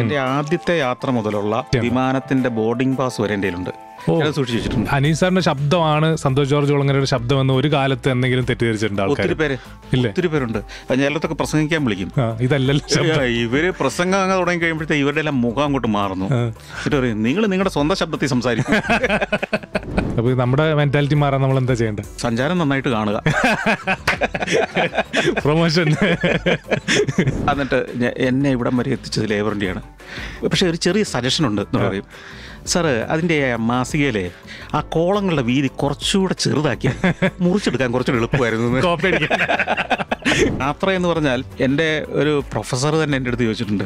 എൻ്റെ ആദ്യത്തെ യാത്ര മുതലുള്ള വിമാനത്തിന്റെ ബോർഡിംഗ് പാസ് വരെ എൻ്റെ ഉണ്ട് സൂക്ഷിച്ചു വെച്ചിട്ടുണ്ട് അനീസ് സാറിന്റെ ശബ്ദമാണ് സന്തോഷ് ജോർജ് കുളങ്ങരയുടെ ശബ്ദം എന്ന് ഒരു കാലത്ത് എന്തെങ്കിലും തെറ്റിദ്ധരിച്ചിട്ടുണ്ട് ആൾക്കാർ പേര് ഇല്ലേ ഒത്തിരി പേരുണ്ട് ചിലത്തൊക്കെ പ്രസംഗിക്കാൻ വിളിക്കും ഇതല്ലല്ലോ ഇവര് പ്രസംഗം അങ്ങ് തുടങ്ങി കഴിയുമ്പോഴത്തേക്ക് ഇവരുടെ എല്ലാം മുഖം അങ്ങോട്ട് മാറുന്നു എന്നിട്ട് നിങ്ങൾ നിങ്ങളുടെ സ്വന്തം ശബ്ദത്തിൽ സംസാരിക്കും അപ്പൊ നമ്മുടെ മെന്റാലിറ്റി മാറാൻ നമ്മൾ എന്താ ചെയ്യേണ്ടത് സഞ്ചാരം നന്നായിട്ട് കാണുക പ്രൊമോഷൻ എന്നിട്ട് എന്നെ ഇവിടം വരെ എത്തിച്ചത് ലേബറിൻ്റെയാണ് പക്ഷെ ഒരു ചെറിയ സജഷൻ ഉണ്ട് എന്ന് പറയും സാറ് അതിൻ്റെ മാസികയിലെ ആ കോളങ്ങളുടെ വീതി കുറച്ചുകൂടെ ചെറുതാക്കി മുറിച്ചെടുക്കാൻ കുറച്ചുകൂടെ എളുപ്പമായിരുന്നു യാത്ര എന്ന് പറഞ്ഞാൽ എൻ്റെ ഒരു പ്രൊഫസർ തന്നെ എൻ്റെ അടുത്ത് ചോദിച്ചിട്ടുണ്ട്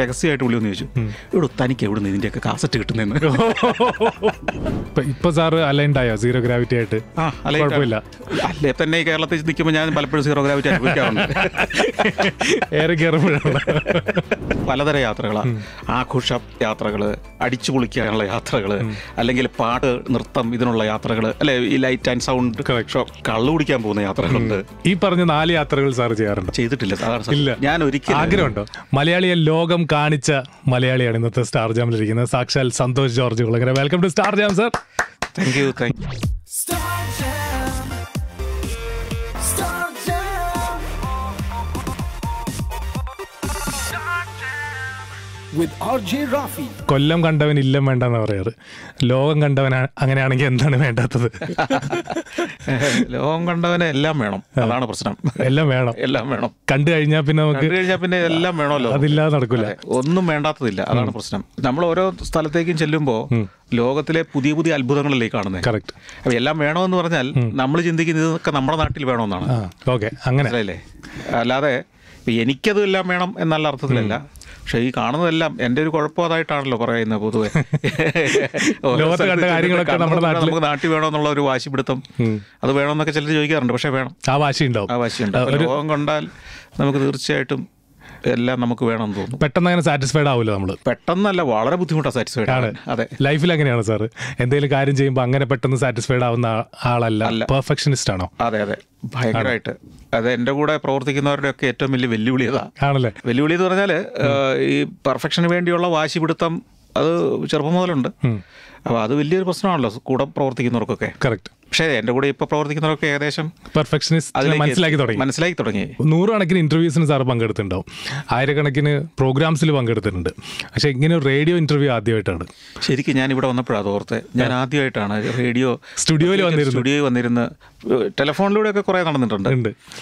രഹസ്യമായിട്ട് വിളി ഒന്ന് ചോദിച്ചു ഇവിടെ തനിക്ക് എവിടെ നിന്ന് ഇതിൻ്റെയൊക്കെ കാസറ്റ് കിട്ടുന്നതെന്ന് ഇപ്പൊ സാറ് അലൈൻഡായോ സീറോ ഗ്രാവിറ്റി ആയിട്ട് അല്ലേ തന്നെ കേരളത്തിൽ നിൽക്കുമ്പോൾ ഞാൻ പലപ്പോഴും സീറോ ഗ്രാവിറ്റി അനുഭവിക്കാറുണ്ട് ഏറെ കയറുമ്പോഴാണ് പലതരം യാത്രകളാണ് ആഘോഷ യാത്രകൾ അടിച്ചു പൊളിക്കുക പറയാനുള്ള യാത്രകൾ അല്ലെങ്കിൽ പാട്ട് നൃത്തം ഇതിനുള്ള യാത്രകൾ അല്ലെ ഈ ലൈറ്റ് ആൻഡ് സൗണ്ട് കള്ളു കുടിക്കാൻ പോകുന്ന യാത്രകളുണ്ട് ഈ പറഞ്ഞ നാല് യാത്രകൾ സാർ ചെയ്യാറുണ്ട് ചെയ്തിട്ടില്ല ഞാൻ ഒരിക്കലും ആഗ്രഹമുണ്ടോ മലയാളിയെ ലോകം കാണിച്ച മലയാളിയാണ് ഇന്നത്തെ സ്റ്റാർ ജാമിലിരിക്കുന്നത് സാക്ഷാൽ Santhosh George welcome to star jam sir thank you thank you Kollam കണ്ടവൻ ഇല്ലം വേണ്ടെന്ന് പറയാറ് ലോകം കണ്ടവൻ അങ്ങനെയാണെങ്കിൽ എന്താണ് വേണ്ടാത്തത് ലോകം കണ്ടവനെ എല്ലാം വേണം അതാണ് പ്രശ്നം എല്ലാം വേണം എല്ലാം വേണം കണ്ടു കഴിഞ്ഞാൽ പിന്നെ നമുക്ക് കഴിഞ്ഞാൽ പിന്നെ എല്ലാം വേണമല്ലോ അതില്ലാതെ നടക്കില്ല ഒന്നും വേണ്ടാത്തതില്ല അതാണ് പ്രശ്നം നമ്മൾ ഓരോ സ്ഥലത്തേക്കും ചെല്ലുമ്പോൾ ലോകത്തിലെ പുതിയ പുതിയ അത്ഭുതങ്ങളല്ലേ കാണുന്നത് കറക്റ്റ് അപ്പൊ എല്ലാം വേണമെന്ന് പറഞ്ഞാൽ നമ്മൾ ചിന്തിക്കുന്നതൊക്കെ നമ്മുടെ നാട്ടിൽ വേണമെന്നാണ് ഓക്കെ അങ്ങനെ അല്ലേ അല്ലാതെ എനിക്കതും എല്ലാം വേണം എന്നുള്ള അർത്ഥത്തിലല്ല പക്ഷേ ഈ കാണുന്നതെല്ലാം എൻ്റെ ഒരു കുഴപ്പം അതായിട്ടാണല്ലോ പറയുന്നത് പൊതുവെ നമുക്ക് നാട്ടിൽ വേണമെന്നുള്ള ഒരു വാശി പിടുത്തം അത് വേണമെന്നൊക്കെ ചിലർ ചോദിക്കാറുണ്ട് പക്ഷേ വേണം ആ വാശി ഉണ്ടാവും ആ വാശി ഉണ്ടാവും ലോകം കണ്ടാൽ നമുക്ക് തീർച്ചയായിട്ടും എല്ലാം നമുക്ക് വേണം തോന്നുന്നു പെട്ടെന്ന് അങ്ങനെ സാറ്റിസ്ഫൈഡ് ആവില്ല നമ്മൾ പെട്ടെന്നല്ല വളരെ ബുദ്ധിമുട്ടാണ് സാറ്റിസ്ഫൈഡ് ആണ് അതെ ലൈഫിൽ അങ്ങനെയാണ് സാർ എന്തെങ്കിലും കാര്യം ചെയ്യുമ്പോൾ അങ്ങനെ പെട്ടെന്ന് സാറ്റിസ്ഫൈഡ് ആവുന്ന ആളല്ല പെർഫെക്ഷനിസ്റ്റ് ആണോ അതെ അതെ ഭയങ്കരമായിട്ട് അത് എൻ്റെ കൂടെ പ്രവർത്തിക്കുന്നവരുടെ ഒക്കെ ഏറ്റവും വലിയ വെല്ലുവിളി ആണല്ലേ വെല്ലുവിളി എന്ന് പറഞ്ഞാൽ ഈ പെർഫെക്ഷന് വേണ്ടിയുള്ള വാശിപിടുത്തം അത് ചെറുപ്പം മുതലുണ്ട് അപ്പോൾ അത് വലിയൊരു പ്രശ്നമാണല്ലോ കൂടെ പ്രവർത്തിക്കുന്നവർക്കൊക്കെ കറക്റ്റ് പക്ഷേ എൻ്റെ കൂടെ ഇപ്പോൾ പ്രവർത്തിക്കുന്നവരൊക്കെ ഏകദേശം പെർഫെക്ഷനിസ്റ്റ് മനസ്സിലാക്കി തുടങ്ങി മനസ്സിലാക്കി തുടങ്ങി നൂറുകണക്കിന് ഇൻ്റർവ്യൂസിന് സാർ പങ്കെടുത്തിട്ടുണ്ടാവും ആയിരക്കണക്കിന് പ്രോഗ്രാംസിൽ പങ്കെടുത്തിട്ടുണ്ട് പക്ഷേ ഇങ്ങനെ റേഡിയോ ഇൻ്റർവ്യൂ ആദ്യമായിട്ടാണ് ശരിക്കും ഞാൻ ഇവിടെ വന്നപ്പോഴാണ് ഓർത്ത് ഞാൻ ആദ്യമായിട്ടാണ് റേഡിയോ സ്റ്റുഡിയോയിൽ വന്നിരുന്നു സ്റ്റുഡിയോയിൽ വന്നിരുന്ന് ടെലഫോണിലൂടെയൊക്കെ കുറേ നടന്നിട്ടുണ്ട്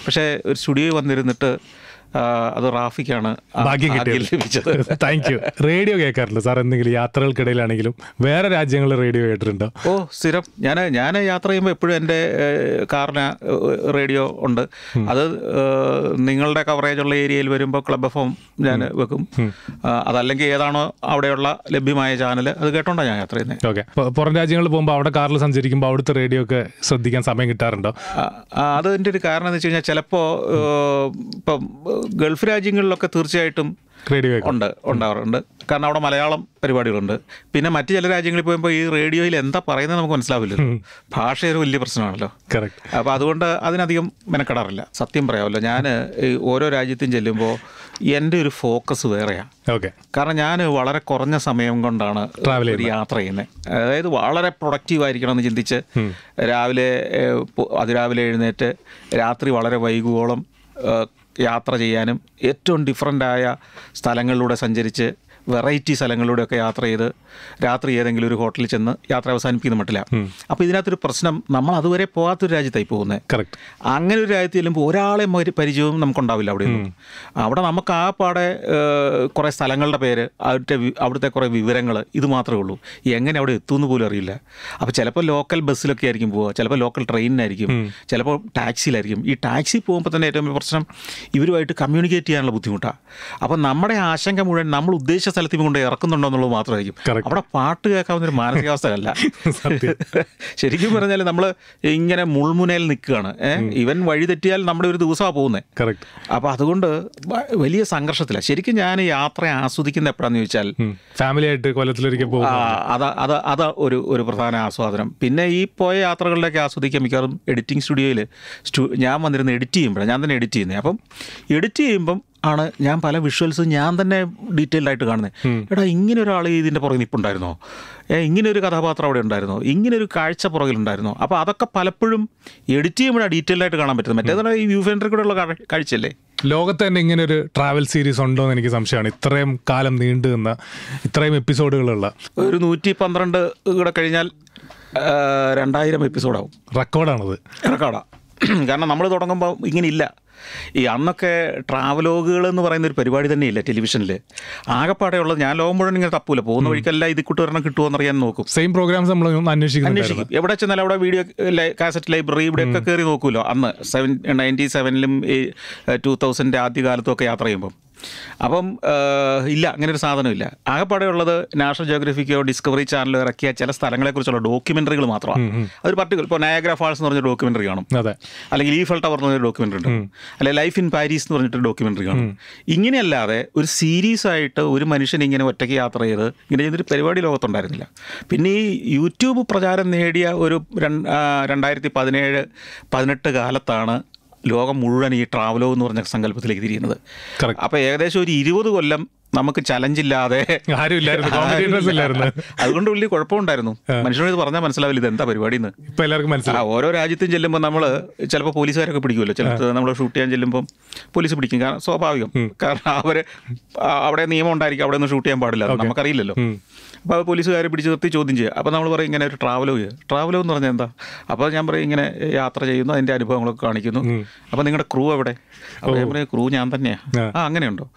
പക്ഷേ ഒരു സ്റ്റുഡിയോയിൽ വന്നിരുന്നിട്ട് അത് റാഫിക്കാണ് ഭാഗ്യം ലഭിച്ചത് താങ്ക് യു റേഡിയോ കേൾക്കാറില്ല സാർ എന്തെങ്കിലും യാത്രകൾക്കിടയിലാണെങ്കിലും വേറെ രാജ്യങ്ങളിൽ റേഡിയോ കേട്ടിട്ടുണ്ടോ ഓ സ്ഥിരം ഞാൻ ഞാൻ യാത്ര ചെയ്യുമ്പോൾ എപ്പോഴും എൻ്റെ കാറിന് റേഡിയോ ഉണ്ട് അത് നിങ്ങളുടെ കവറേജ് ഉള്ള ഏരിയയിൽ വരുമ്പോൾ ക്ലബ് എഫ് എം ഞാൻ വെക്കും അതല്ലെങ്കിൽ ഏതാണോ അവിടെയുള്ള ലഭ്യമായ ചാനൽ അത് കേട്ടോണ്ടാണ് ഞാൻ യാത്ര ചെയ്യുന്നത് ഓക്കെ പുറം രാജ്യങ്ങളിൽ പോകുമ്പോൾ അവിടെ കാറിൽ സഞ്ചരിക്കുമ്പോൾ അവിടുത്തെ റേഡിയോ ഒക്കെ ശ്രദ്ധിക്കാൻ സമയം കിട്ടാറുണ്ടോ അതിൻ്റെ ഒരു കാരണം എന്ന് വെച്ച് കഴിഞ്ഞാൽ ചിലപ്പോൾ ഇപ്പം ഗൾഫ് രാജ്യങ്ങളിലൊക്കെ തീർച്ചയായിട്ടും റേഡിയോ ഉണ്ട് ഉണ്ടാവാറുണ്ട് കാരണം അവിടെ മലയാളം പരിപാടികളുണ്ട് പിന്നെ മറ്റു ചില രാജ്യങ്ങളിൽ പോകുമ്പോൾ ഈ റേഡിയോയിൽ എന്താ പറയുന്നത് നമുക്ക് മനസ്സിലാവില്ല ഭാഷ ഒരു വലിയ പ്രശ്നമാണല്ലോ അപ്പോൾ അതുകൊണ്ട് അതിനധികം മെനക്കെടാറില്ല സത്യം പറയാമല്ലോ ഞാൻ ഓരോ രാജ്യത്തും ചെല്ലുമ്പോൾ എൻ്റെ ഒരു ഫോക്കസ് വേറെയാണ് ഓക്കെ കാരണം ഞാൻ വളരെ കുറഞ്ഞ സമയം കൊണ്ടാണ് ഒരു യാത്ര ചെയ്യുന്നത് അതായത് വളരെ പ്രൊഡക്റ്റീവ് ആയിരിക്കണം എന്ന് ചിന്തിച്ച് രാവിലെ അതിരാവിലെ എഴുന്നേറ്റ് രാത്രി വളരെ വൈകുവോളം യാത്ര ചെയ്യാനും ഏറ്റവും ഡിഫറൻ്റായ സ്ഥലങ്ങളിലൂടെ സഞ്ചരിച്ച് വെറൈറ്റി സ്ഥലങ്ങളിലൂടെയൊക്കെ യാത്ര ചെയ്ത് രാത്രി ഏതെങ്കിലും ഒരു ഹോട്ടലിൽ ചെന്ന് യാത്ര അവസാനിപ്പിക്കുന്ന മട്ടില്ല അപ്പോൾ ഇതിനകത്തൊരു പ്രശ്നം നമ്മൾ അതുവരെ പോകാത്തൊരു രാജ്യത്തായി പോകുന്നത് കറക്റ്റ് അങ്ങനെ ഒരു രാജ്യത്ത് ചെല്ലുമ്പോൾ ഒരാളെ പരിചയവും നമുക്കുണ്ടാവില്ല അവിടെ അവിടെ നമുക്ക് ആ പാടെ കുറേ സ്ഥലങ്ങളുടെ പേര് അവരുടെ അവിടുത്തെ കുറേ വിവരങ്ങൾ ഇത് മാത്രമേ ഉള്ളൂ എങ്ങനെ അവിടെ എത്തുമെന്ന് പോലും അറിയില്ല അപ്പോൾ ചിലപ്പോൾ ലോക്കൽ ബസ്സിലൊക്കെ ആയിരിക്കും പോവുക ചിലപ്പോൾ ലോക്കൽ ട്രെയിനിനായിരിക്കും ചിലപ്പോൾ ടാക്സിയിലായിരിക്കും ഈ ടാക്സി പോകുമ്പോൾ തന്നെ ഏറ്റവും വലിയ പ്രശ്നം ഇവരുമായിട്ട് കമ്മ്യൂണിക്കേറ്റ് ചെയ്യാനുള്ള ബുദ്ധിമുട്ടാണ് അപ്പോൾ നമ്മുടെ ആശങ്ക മുഴുവൻ നമ്മൾ ഉദ്ദേശിച്ച സ്ഥലത്ത് കൊണ്ട് ഇറക്കുന്നുണ്ടോ എന്നുള്ളത് മാത്രമായിരിക്കും അവിടെ പാട്ട് കേൾക്കാവുന്ന ഒരു അല്ല ശരിക്കും പറഞ്ഞാൽ നമ്മൾ ഇങ്ങനെ മുൾമുനയിൽ നിൽക്കുകയാണ് ഇവൻ വഴി തെറ്റിയാൽ നമ്മുടെ ഒരു ദിവസമാണ് പോകുന്നത് അപ്പോൾ അതുകൊണ്ട് വലിയ സംഘർഷത്തില്ല ശരിക്കും ഞാൻ യാത്ര ആസ്വദിക്കുന്ന എപ്പോഴാന്ന് ചോദിച്ചാൽ ഫാമിലിയായിട്ട് കൊല്ലത്തിലൊരിക്കൽ പോകും അത് അത് ഒരു ഒരു പ്രധാന ആസ്വാദനം പിന്നെ ഈ പോയ യാത്രകളിലൊക്കെ ആസ്വദിക്കാൻ മിക്കവാറും എഡിറ്റിംഗ് സ്റ്റുഡിയോയിൽ ഞാൻ വന്നിരുന്ന് എഡിറ്റ് ചെയ്യുമ്പോഴാണ് ഞാൻ തന്നെ എഡിറ്റ് ചെയ്യുന്നത് അപ്പം എഡിറ്റ് ചെയ്യുമ്പം ആണ് ഞാൻ പല വിഷ്വൽസും ഞാൻ തന്നെ ഡീറ്റെയിൽഡ് ആയിട്ട് കാണുന്നത് എടാ ഇങ്ങനെ ഒരാൾ ഇതിൻ്റെ പുറകിൽ നിൽപ്പുണ്ടായിരുന്നോ ഏ ഇങ്ങനെ ഒരു കഥാപാത്രം അവിടെ ഉണ്ടായിരുന്നോ ഇങ്ങനെ ഒരു കാഴ്ച ഉണ്ടായിരുന്നോ അപ്പോൾ അതൊക്കെ പലപ്പോഴും എഡിറ്റ് ചെയ്യുമ്പോൾ ഡീറ്റെയിൽ ആയിട്ട് കാണാൻ പറ്റുന്നത് മറ്റേതാണ് ഈ വ്യൂ ഫെൻഡറിൽ കൂടെ ഉള്ള കാഴ്ചയല്ലേ ലോകത്ത് തന്നെ ഇങ്ങനെ ഒരു ട്രാവൽ സീരീസ് ഉണ്ടോ എന്ന് എനിക്ക് സംശയമാണ് ഇത്രയും കാലം നീണ്ടു നിന്ന ഇത്രയും എപ്പിസോഡുകളുള്ള ഒരു നൂറ്റി പന്ത്രണ്ട് കൂടെ കഴിഞ്ഞാൽ രണ്ടായിരം എപ്പിസോഡാവും റെക്കോർഡാണത് റെക്കോർഡാണ് കാരണം നമ്മൾ തുടങ്ങുമ്പോൾ ഇങ്ങനെ ഇല്ല ഈ അന്നൊക്കെ ട്രാവലോഗുകൾ എന്ന് പറയുന്ന ഒരു പരിപാടി തന്നെയില്ല ടെലിവിഷനിൽ ആകെപ്പാടെ ഉള്ളത് ഞാൻ ലോകം മുഴുവൻ ഇങ്ങനെ തപ്പൂല പോകുന്ന വഴിക്കല്ല ഇത് കൂട്ടുകാരണം കിട്ടുമോ അറിയാൻ നോക്കും സെയിം പ്രോഗ്രാംസ് നമ്മൾ അന്വേഷിക്കും അന്വേഷിക്കും എവിടെ ചെന്നാലും അവിടെ വീഡിയോ കാസറ്റ് ലൈബ്രറി ഇവിടെയൊക്കെ കയറി നോക്കുമല്ലോ അന്ന് സെവൻ നയൻറ്റി സെവനിലും ടൂ തൗസൻഡ് ആദ്യ കാലത്തും ഒക്കെ യാത്ര ചെയ്യുമ്പം അപ്പം ഇല്ല അങ്ങനെ ഒരു സാധനമില്ല ആകെപ്പാടെ ഉള്ളത് നാഷണൽ ജോഗ്രഫിക്കോ ഡിസ്കവറി ചാനലോ ഇറക്കിയ ചില സ്ഥലങ്ങളെക്കുറിച്ചുള്ള ഡോക്യുമെന്ററികൾ മാത്രമാണ് അതൊരു പർട്ടിക്കുലർ ഇപ്പോൾ നയഗ്ര ഫാൾസ് എന്ന് പറഞ്ഞ ഡോക്യുമെന്ററി കാണും അല്ലെങ്കിൽ ഈഫൽ ടവർ എന്ന് പറഞ്ഞ ഡോക്യുമെന്ററി ഉണ്ട് അല്ലെങ്കിൽ ലൈഫ് ഇൻ പാരീസ് എന്ന് പറഞ്ഞിട്ട് ഡോക്യുമെന്ററി കാണും ഇങ്ങനെയല്ലാതെ ഒരു സീരീസ് ആയിട്ട് ഒരു മനുഷ്യൻ ഇങ്ങനെ ഒറ്റയ്ക്ക് യാത്ര ചെയ്ത് ഇങ്ങനെ ചെയ്തൊരു പരിപാടി ലോകത്തുണ്ടായിരുന്നില്ല പിന്നെ ഈ യൂട്യൂബ് പ്രചാരം നേടിയ ഒരു രണ്ടായിരത്തി പതിനേഴ് പതിനെട്ട് കാലത്താണ് ലോകം മുഴുവൻ ഈ ട്രാവലോ എന്ന് പറഞ്ഞ സങ്കല്പത്തിലേക്ക് തിരിയുന്നത് അപ്പോൾ ഏകദേശം ഒരു ഇരുപത് കൊല്ലം നമുക്ക് ചലഞ്ചില്ലാതെ അതുകൊണ്ട് വലിയ കുഴപ്പമുണ്ടായിരുന്നു മനുഷ്യനോട് ഇത് പറഞ്ഞാൽ മനസ്സിലാവില്ല ഇത് എന്താ പരിപാടി എന്ന് എല്ലാവർക്കും ഓരോ രാജ്യത്തും ചെല്ലുമ്പോൾ നമ്മൾ ചിലപ്പോൾ പോലീസുകാരൊക്കെ പിടിക്കുമല്ലോ ചിലപ്പോൾ നമ്മൾ ഷൂട്ട് ചെയ്യാൻ ചെല്ലുമ്പോൾ പോലീസ് പിടിക്കും കാരണം സ്വാഭാവികം കാരണം അവർ അവിടെ നിയമം ഉണ്ടായിരിക്കും അവിടെ നിന്ന് ഷൂട്ട് ചെയ്യാൻ പാടില്ല നമുക്കറിയില്ലല്ലോ അപ്പോൾ പോലീസുകാരെ പിടിച്ച് നിർത്തി ചോദ്യം ചെയ്യുക അപ്പോൾ നമ്മൾ പറയും ഇങ്ങനെ ഒരു ട്രാവലോഗ് ട്രാവലോ എന്ന് പറഞ്ഞാൽ എന്താ അപ്പോൾ ഞാൻ പറയും ഇങ്ങനെ യാത്ര ചെയ്യുന്നു അതിൻ്റെ അനുഭവങ്ങളൊക്കെ കാണിക്കുന്നു അപ്പോൾ നിങ്ങളുടെ ക്രൂ എവിടെ അപ്പോൾ ഞാൻ പറയും ക്രൂ ഞാൻ തന്നെയാണ് ആ അങ്ങനെയുണ്ടോ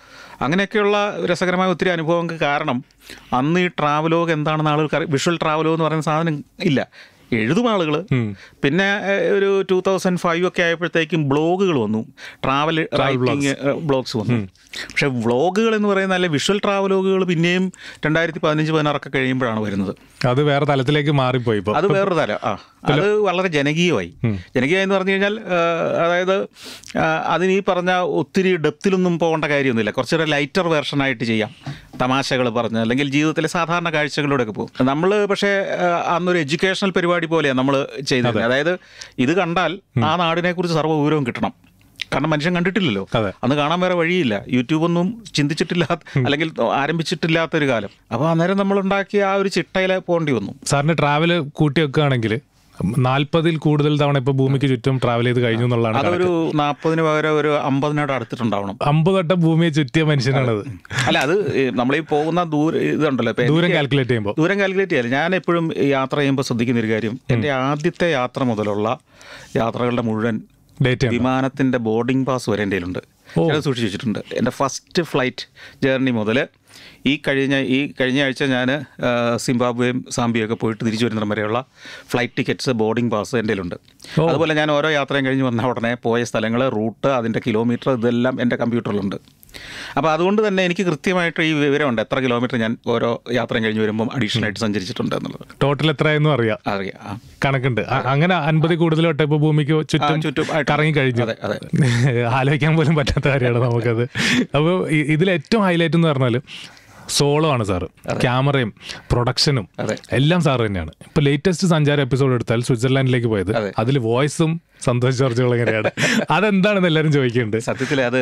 അങ്ങനെയൊക്കെയുള്ള രസകരമായ ഒത്തിരി അനുഭവങ്ങൾക്ക് കാരണം അന്ന് ഈ ട്രാവലോഗ് എന്താണെന്ന് ആളുകൾക്ക് വിഷ്വൽ ട്രാവലോ എന്ന് പറയുന്ന സാധനം ഇല്ല എഴുതും ആളുകൾ പിന്നെ ഒരു ടു തൗസൻഡ് ഫൈവ് ഒക്കെ ആയപ്പോഴത്തേക്കും ബ്ലോഗുകൾ വന്നു ട്രാവൽ റൈറ്റിംഗ് ബ്ലോഗ്സ് വന്നു പക്ഷെ വ്ളോഗുകൾ എന്ന് പറയുന്ന നല്ല വിഷ്വൽ ട്രാവലോഗുകൾ പിന്നെയും രണ്ടായിരത്തി പതിനഞ്ച് പതിനാറൊക്കെ കഴിയുമ്പോഴാണ് വരുന്നത് അത് വേറെ തലത്തിലേക്ക് മാറിപ്പോയി അത് വേറൊരു തല ആ അത് വളരെ ജനകീയമായി ജനകീയമായി എന്ന് പറഞ്ഞു കഴിഞ്ഞാൽ അതായത് അതിന് ഈ പറഞ്ഞ ഒത്തിരി ഡെപ്തിലൊന്നും പോകേണ്ട കാര്യമൊന്നുമില്ല കുറച്ചുകൂടെ ലൈറ്റർ വേർഷനായിട്ട് ചെയ്യാം തമാശകൾ പറഞ്ഞ് അല്ലെങ്കിൽ ജീവിതത്തിലെ സാധാരണ കാഴ്ചകളിലൂടെയൊക്കെ പോകും നമ്മൾ പക്ഷേ അന്നൊരു എഡ്യൂക്കേഷണൽ പരിപാടി പോലെയാണ് നമ്മൾ ചെയ്യുന്നത് അതായത് ഇത് കണ്ടാൽ ആ നാടിനെക്കുറിച്ച് സർവ്വ വിവരവും കിട്ടണം കാരണം മനുഷ്യൻ കണ്ടിട്ടില്ലല്ലോ അന്ന് കാണാൻ വേറെ വഴിയില്ല യൂട്യൂബൊന്നും ചിന്തിച്ചിട്ടില്ലാത്ത അല്ലെങ്കിൽ ആരംഭിച്ചിട്ടില്ലാത്തൊരു കാലം അപ്പോൾ അന്നേരം നമ്മൾ ഉണ്ടാക്കിയ ആ ഒരു ചിട്ടയിലെ പോകേണ്ടി വന്നു സാറിന് ട്രാവൽ കൂട്ടി വെക്കുകയാണെങ്കിൽ നാൽപ്പതിൽ കൂടുതൽ തവണ ഇപ്പൊ ഭൂമിക്ക് ചുറ്റും ട്രാവൽ ചെയ്ത് കഴിഞ്ഞു എന്നുള്ളതാണ് അതൊരു നാൽപ്പതിന് പകരം ഒരു അമ്പതിനോട് അടുത്തിട്ടുണ്ടാവണം അമ്പത് വട്ടം ഭൂമിയെ ചുറ്റിയ മനുഷ്യനാണത് അല്ല അത് നമ്മൾ ഈ പോകുന്ന ദൂരം ഇതുണ്ടല്ലോ ദൂരം കാൽക്കുലേറ്റ് ചെയ്യുമ്പോൾ ദൂരം കാൽക്കുലേറ്റ് ചെയ്യാൻ ഞാൻ എപ്പോഴും യാത്ര ചെയ്യുമ്പോൾ ശ്രദ്ധിക്കുന്ന ഒരു കാര്യം എന്റെ ആദ്യത്തെ യാത്ര മുതലുള്ള യാത്രകളുടെ മുഴുവൻ വിമാനത്തിന്റെ ബോർഡിംഗ് പാസ് വരേണ്ടതിലുണ്ട് ഞാൻ സൂക്ഷിച്ച് വെച്ചിട്ടുണ്ട് എൻ്റെ ഫസ്റ്റ് ഫ്ലൈറ്റ് ജേർണി മുതൽ ഈ കഴിഞ്ഞ ഈ കഴിഞ്ഞ ആഴ്ച ഞാൻ സിംബാബ്വേയും സാമ്പിയൊക്കെ പോയിട്ട് തിരിച്ചു വരുന്നിടം വരെയുള്ള ഫ്ലൈറ്റ് ടിക്കറ്റ്സ് ബോർഡിംഗ് പാസ് എൻ്റെ ഉണ്ട് അതുപോലെ ഞാൻ ഓരോ യാത്രയും കഴിഞ്ഞ് വന്ന ഉടനെ പോയ സ്ഥലങ്ങൾ റൂട്ട് അതിൻ്റെ കിലോമീറ്റർ ഇതെല്ലാം എൻ്റെ കമ്പ്യൂട്ടറിലുണ്ട് അപ്പോൾ അതുകൊണ്ട് തന്നെ എനിക്ക് കൃത്യമായിട്ട് ഈ വിവരമുണ്ട് എത്ര കിലോമീറ്റർ ഞാൻ ഓരോ യാത്രയും കഴിഞ്ഞ് വരുമ്പോൾ അഡീഷണൽ ആയിട്ട് സഞ്ചരിച്ചിട്ടുണ്ട് എന്നുള്ളത് ടോട്ടൽ എത്രയെന്നും അറിയാം അറിയാം കണക്കുണ്ട് അങ്ങനെ അൻപത് കൂടുതലോട്ട് ഇപ്പോൾ ഭൂമിക്ക് ചുറ്റും ചുറ്റും ഇറങ്ങി കഴിഞ്ഞു ആലോചിക്കാൻ പോലും പറ്റാത്ത കാര്യമാണ് നമുക്കത് അപ്പോൾ ഇതിൽ ഏറ്റവും ഹൈലൈറ്റ് എന്ന് പറഞ്ഞാൽ സോളോ ആണ് സാറ് ക്യാമറയും പ്രൊഡക്ഷനും എല്ലാം സാർ തന്നെയാണ് ഇപ്പൊ ലേറ്റസ്റ്റ് സഞ്ചാര എപ്പിസോഡ് എടുത്താൽ സ്വിറ്റ്സർലാൻഡിലേക്ക് പോയത് അതിൽ വോയിസും സന്തോഷ് ജോർജുകൾ എങ്ങനെയാണ് അതെന്താണെന്ന് എല്ലാവരും ചോദിക്കുന്നുണ്ട് സത്യത്തിൽ അത്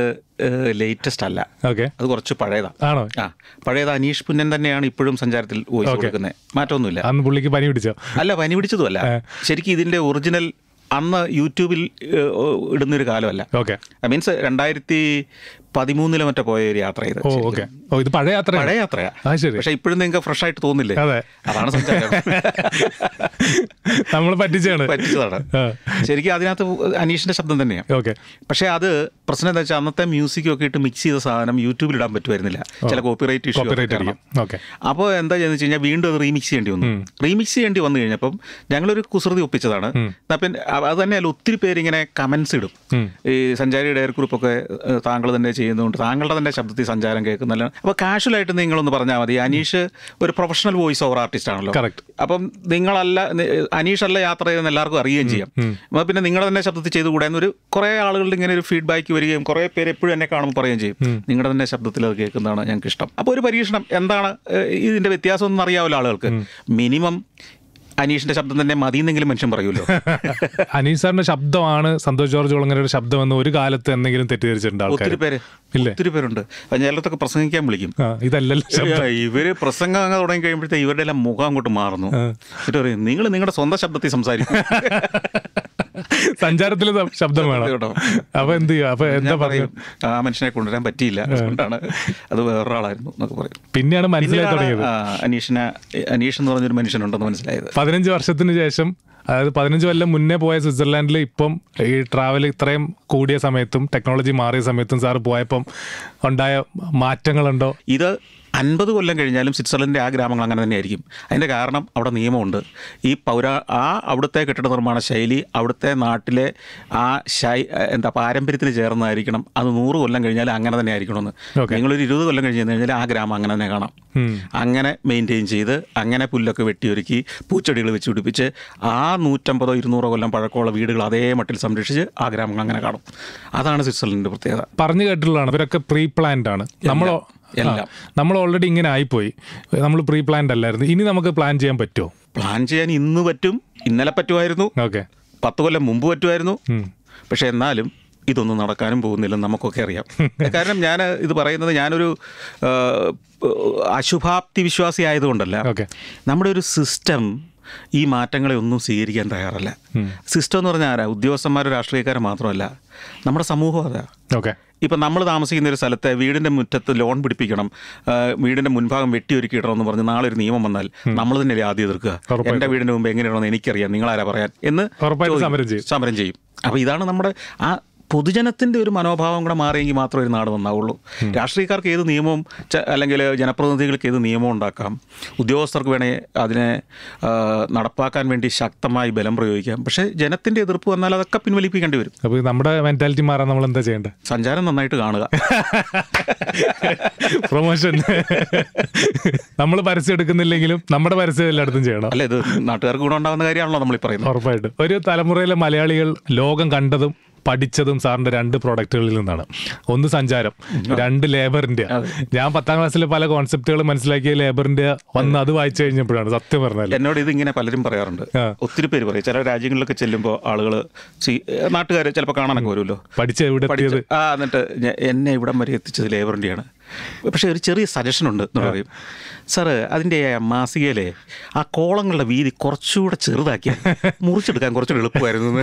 ലേറ്റസ്റ്റ് അല്ല ഓക്കെ അത് കുറച്ച് പഴയതാണ് ആണോ ആ പഴയത് അനീഷ് പുന്നൻ തന്നെയാണ് ഇപ്പോഴും സഞ്ചാരത്തിൽ വോയിസ് കൊടുക്കുന്നത് മാറ്റമൊന്നുമില്ല അന്ന് പുള്ളിക്ക് പനി പിടിച്ചോ അല്ല പനി പിടിച്ചതുമല്ല ശരിക്കും ഇതിന്റെ ഒറിജിനൽ അന്ന് യൂട്യൂബിൽ ഇടുന്നൊരു കാലമല്ല ഓക്കെ മീൻസ് രണ്ടായിരത്തി പതിമൂന്നിലെ മറ്റോ പോയ ഒരു യാത്ര ചെയ്ത് ഇത് പഴയ യാത്ര പഴയ യാത്രയാ പക്ഷെ ഇപ്പോഴും നിങ്ങൾക്ക് ഫ്രഷ് ആയിട്ട് തോന്നില്ലേ അതാണ് നമ്മൾ പറ്റിച്ചാണ് പറ്റിച്ചതാണ് ശരിക്കും അതിനകത്ത് അനീഷിന്റെ ശബ്ദം തന്നെയാണ് ഓക്കെ പക്ഷെ അത് പ്രശ്നം എന്താ വെച്ചാൽ അന്നത്തെ മ്യൂസിക്കും ഒക്കെ ഇട്ട് മിക്സ് ചെയ്ത സാധനം യൂട്യൂബിൽ ഇടാൻ പറ്റുമായിരുന്നില്ല ചില കോപ്പിറൈറ്റ് ഇഷ്യൂ അപ്പോൾ എന്താ ചെയ്യുന്നത് വെച്ച് കഴിഞ്ഞാൽ വീണ്ടും അത് റീമിക്സ് ചെയ്യേണ്ടി വന്നു റീമിക്സ് ചെയ്യേണ്ടി വന്നു കഴിഞ്ഞപ്പം ഞങ്ങളൊരു കുസൃതി ഒപ്പിച്ചതാണ് പിന്നെ അത് തന്നെയല്ല ഒത്തിരി പേര് ഇങ്ങനെ കമന്റ്സ് ഇടും ഈ സഞ്ചാരി ഡയർ ഗ്രൂപ്പൊക്കെ താങ്കൾ തന്നെ ചെയ്യുന്നതുകൊണ്ട് താങ്കളുടെ തന്നെ ശബ്ദത്തിൽ സഞ്ചാരം കേൾക്കുന്നില്ല അപ്പോൾ കാഷ്വലായിട്ട് നിങ്ങളൊന്ന് പറഞ്ഞാൽ മതി അനീഷ് ഒരു പ്രൊഫഷണൽ വോയിസ് ഓവർ ആർട്ടിസ്റ്റ് ആണല്ലോ കറക്റ്റ് അപ്പം നിങ്ങളല്ല അനീഷ് അല്ല യാത്ര ചെയ്തെന്ന് എല്ലാവർക്കും അറിയുകയും ചെയ്യാം അപ്പോൾ പിന്നെ നിങ്ങളുടെ തന്നെ ശബ്ദത്തിൽ ചെയ്തുകൂടെ എന്നൊരു കുറേ ആളുകളുടെ ഇങ്ങനെ ഒരു ഫീഡ്ബാക്ക് വരികയും കുറേ പേര് എപ്പോഴും എന്നെ കാണുമ്പോൾ പറയുകയും ചെയ്യും നിങ്ങളുടെ തന്നെ ശബ്ദത്തിൽ അത് കേൾക്കുന്നതാണ് ഞങ്ങൾക്ക് ഇഷ്ടം അപ്പോൾ ഒരു പരീക്ഷണം എന്താണ് ഇതിൻ്റെ വ്യത്യാസം ഒന്നും അറിയാവില്ല ആളുകൾക്ക് മിനിമം അനീഷിന്റെ ശബ്ദം തന്നെ മതിയെന്നെങ്കിലും മനുഷ്യൻ പറയൂലോ അനീഷ് സാറിന്റെ ശബ്ദമാണ് സന്തോഷ് ജോർജ് കുളങ്ങരയുടെ ശബ്ദം എന്ന് ഒരു കാലത്ത് എന്തെങ്കിലും തെറ്റിദ്ധരിച്ചിട്ടുണ്ട് ആൾക്കാർ ഒത്തിരി പേര് ഇല്ലേ ഒത്തിരി പേരുണ്ട് ചിലത്തൊക്കെ പ്രസംഗിക്കാൻ വിളിക്കും ഇതല്ലല്ലോ ഇവര് പ്രസംഗം അങ്ങ് തുടങ്ങി കഴിയുമ്പോഴത്തേക്ക് ഇവരുടെ എല്ലാം മുഖം അങ്ങോട്ട് മാറുന്നു എന്നിട്ട് പറയും നിങ്ങൾ നിങ്ങളുടെ സ്വന്തം ശബ്ദത്തിൽ സംസാരിക്കും സഞ്ചാരത്തിലെ ശബ്ദം വേണം കേട്ടോ അപ്പൊ എന്ത് ചെയ്യുക അപ്പൊ എന്താ പറയും ആ മനുഷ്യനെ കൊണ്ടുവരാൻ പറ്റിയില്ല അതുകൊണ്ടാണ് അത് വേറൊരാളായിരുന്നു എന്നൊക്കെ പറയും പിന്നെയാണ് മനസ്സിലായി തുടങ്ങിയത് അനീഷിനെ അനീഷ് എന്ന് പറഞ്ഞൊരു മനുഷ്യനുണ്ടെന്ന് മനസ്സിലായത് പതിനഞ്ച് വർഷത്തിന് ശേഷം അതായത് പതിനഞ്ച് കൊല്ലം മുന്നേ പോയ സ്വിറ്റ്സർലാൻഡിൽ ഇപ്പം ഈ ട്രാവൽ ഇത്രയും കൂടിയ സമയത്തും ടെക്നോളജി മാറിയ സമയത്തും സാർ പോയപ്പം ഉണ്ടായ മാറ്റങ്ങളുണ്ടോ ഇത് അൻപത് കൊല്ലം കഴിഞ്ഞാലും സ്വിറ്റ്സർലൻഡിൻ്റെ ആ ഗ്രാമങ്ങൾ അങ്ങനെ തന്നെയായിരിക്കും അതിൻ്റെ കാരണം അവിടെ നിയമമുണ്ട് ഈ പൗരാ ആ അവിടുത്തെ കെട്ടിട നിർമ്മാണ ശൈലി അവിടുത്തെ നാട്ടിലെ ആ ശൈ എന്താ പാരമ്പര്യത്തിന് ചേർന്നതായിരിക്കണം അത് നൂറ് കൊല്ലം കഴിഞ്ഞാൽ അങ്ങനെ തന്നെ ആയിരിക്കണമെന്ന് നിങ്ങളൊരു ഇരുപത് കൊല്ലം കഴിഞ്ഞ് കഴിഞ്ഞാൽ ആ ഗ്രാമം അങ്ങനെ തന്നെ കാണാം അങ്ങനെ മെയിൻറ്റെയിൻ ചെയ്ത് അങ്ങനെ പുല്ലൊക്കെ വെട്ടിയൊരുക്കി പൂച്ചെടികൾ വെച്ച് പിടിപ്പിച്ച് ആ നൂറ്റമ്പതോ ഇരുന്നൂറോ കൊല്ലം പഴക്കമുള്ള വീടുകൾ അതേ മട്ടിൽ സംരക്ഷിച്ച് ആ ഗ്രാമങ്ങൾ അങ്ങനെ കാണും അതാണ് സ്വിറ്റ്സർലൻഡിൻ്റെ പ്രത്യേകത പറഞ്ഞു കേട്ടിട്ടുള്ളതാണ് ഇവരൊക്കെ പ്രീ പ്ലാൻഡാണ് ആണ് നമ്മളോ നമ്മൾ ഓൾറെഡി ഇങ്ങനെ ആയിപ്പോയി നമ്മൾ പ്രീ പ്ലാൻഡ് അല്ലായിരുന്നു ഇനി നമുക്ക് പ്ലാൻ ചെയ്യാൻ പറ്റുമോ പ്ലാൻ ചെയ്യാൻ ഇന്ന് പറ്റും ഇന്നലെ പറ്റുമായിരുന്നു ഓക്കെ പത്ത് കൊല്ലം മുമ്പ് പറ്റുമായിരുന്നു പക്ഷെ എന്നാലും ഇതൊന്നും നടക്കാനും പോകുന്നില്ല നമുക്കൊക്കെ അറിയാം കാരണം ഞാൻ ഇത് പറയുന്നത് ഞാനൊരു അശുഭാപ്തി വിശ്വാസി ആയതുകൊണ്ടല്ല നമ്മുടെ ഒരു സിസ്റ്റം ഈ മാറ്റങ്ങളെ ഒന്നും സ്വീകരിക്കാൻ തയ്യാറല്ല സിസ്റ്റം എന്ന് പറഞ്ഞാൽ ആരാ ഉദ്യോഗസ്ഥന്മാരോ രാഷ്ട്രീയക്കാരോ മാത്രമല്ല നമ്മുടെ സമൂഹം അതാ ഓക്കെ ഇപ്പം നമ്മൾ താമസിക്കുന്ന ഒരു സ്ഥലത്തെ വീടിൻ്റെ മുറ്റത്ത് ലോൺ പിടിപ്പിക്കണം വീടിൻ്റെ മുൻഭാഗം വെട്ടിയൊരുക്കിയിടണം എന്ന് പറഞ്ഞ് നാളെ ഒരു നിയമം വന്നാൽ നമ്മൾ തന്നെ ആദ്യം എതിർക്കുക എൻ്റെ വീടിൻ്റെ മുമ്പ് എങ്ങനെയാണെന്ന് എനിക്കറിയാം നിങ്ങളാരാ പറയാൻ എന്ന് സമരം ചെയ്യും അപ്പോൾ ഇതാണ് നമ്മുടെ ആ പൊതുജനത്തിൻ്റെ ഒരു മനോഭാവം കൂടെ മാറിയെങ്കിൽ മാത്രമേ ഒരു നാട് നന്നാവുള്ളൂ രാഷ്ട്രീയക്കാർക്ക് ഏത് നിയമവും അല്ലെങ്കിൽ ജനപ്രതിനിധികൾക്ക് ഏത് നിയമവും ഉണ്ടാക്കാം ഉദ്യോഗസ്ഥർക്ക് വേണേ അതിനെ നടപ്പാക്കാൻ വേണ്ടി ശക്തമായി ബലം പ്രയോഗിക്കാം പക്ഷേ ജനത്തിൻ്റെ എതിർപ്പ് വന്നാൽ അതൊക്കെ പിൻവലിപ്പിക്കേണ്ടി വരും അപ്പോൾ നമ്മുടെ മെൻറ്റാലിറ്റി മാറാൻ നമ്മൾ എന്താ ചെയ്യേണ്ടത് സഞ്ചാരം നന്നായിട്ട് കാണുക പ്രൊമോഷൻ നമ്മൾ പരസ്യം എടുക്കുന്നില്ലെങ്കിലും നമ്മുടെ പരസ്യം എല്ലായിടത്തും ചെയ്യണം അല്ലേ ഇത് നാട്ടുകാർക്ക് ഗുണം ഉണ്ടാകുന്ന കാര്യമാണല്ലോ നമ്മൾ പറയുന്നത് ഉറപ്പായിട്ട് ഒരു തലമുറയിലെ മലയാളികൾ ലോകം കണ്ടതും പഠിച്ചതും സാറിന്റെ രണ്ട് പ്രൊഡക്റ്റുകളിൽ നിന്നാണ് ഒന്ന് സഞ്ചാരം രണ്ട് ലേബറിന്റെ ഞാൻ പത്താം ക്ലാസ്സിൽ പല കോൺസെപ്റ്റുകൾ മനസ്സിലാക്കിയ ലേബറിന്റെ വന്ന് അത് വായിച്ചു കഴിഞ്ഞപ്പോഴാണ് സത്യം പറഞ്ഞത് എന്നോട് ഇത് ഇങ്ങനെ പലരും പറയാറുണ്ട് ഒത്തിരി പേര് പറയും ചില രാജ്യങ്ങളിലൊക്കെ ചെല്ലുമ്പോൾ ആളുകൾ നാട്ടുകാർ ചിലപ്പോൾ കാണാനൊക്കെ വരുമല്ലോ പഠിച്ച എവിടെ എന്നിട്ട് എന്നെ ഇവിടം വരെ എത്തിച്ചത് ലേബറിന്റെയാണ് പക്ഷേ ഒരു ചെറിയ സജഷൻ ഉണ്ട് എന്ന് പറയും സാറ് അതിൻ്റെ മാസികയിലെ ആ കോളങ്ങളുടെ വീതി കുറച്ചുകൂടെ ചെറുതാക്കി മുറിച്ചെടുക്കാൻ കുറച്ചുകൂടെ എളുപ്പമായിരുന്നു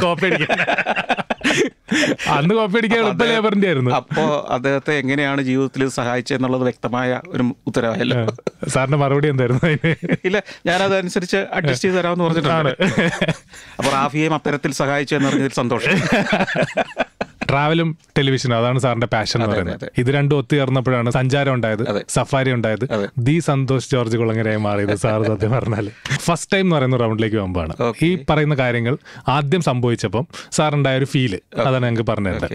അന്ന് കോപ്പി അടിക്കാൻ എളുപ്പ ലേബറിന്റെ ആയിരുന്നു അപ്പോൾ അദ്ദേഹത്തെ എങ്ങനെയാണ് ജീവിതത്തിൽ സഹായിച്ചെന്നുള്ളത് വ്യക്തമായ ഒരു ഉത്തരവായല്ലോ സാറിന്റെ മറുപടി എന്തായിരുന്നു ഇല്ല ഞാനത് അനുസരിച്ച് അഡ്ജസ്റ്റ് ചെയ്ത് തരാമെന്ന് പറഞ്ഞിട്ടാണ് അപ്പോൾ റാഫിയെയും അത്തരത്തിൽ സഹായിച്ചു പറഞ്ഞതിൽ സന്തോഷം ട്രാവലും ടെലിവിഷനും അതാണ് സാറിന്റെ പാഷൻ എന്ന് പറയുന്നത് ഇത് രണ്ടും ഒത്തുചേർന്നപ്പോഴാണ് സഞ്ചാരം ഉണ്ടായത് സഫാരി ഉണ്ടായത് ദി സന്തോഷ് ജോർജ് കുളങ്ങരയായി മാറിയത് സാർ സത്യം പറഞ്ഞാൽ ഫസ്റ്റ് ടൈം എന്ന് പറയുന്ന റൗണ്ടിലേക്ക് പോകുമ്പോഴാണ് ഈ പറയുന്ന കാര്യങ്ങൾ ആദ്യം സംഭവിച്ചപ്പം സാറുണ്ടായ ഒരു ഫീല് അതാണ് ഞങ്ങൾക്ക് പറഞ്ഞത്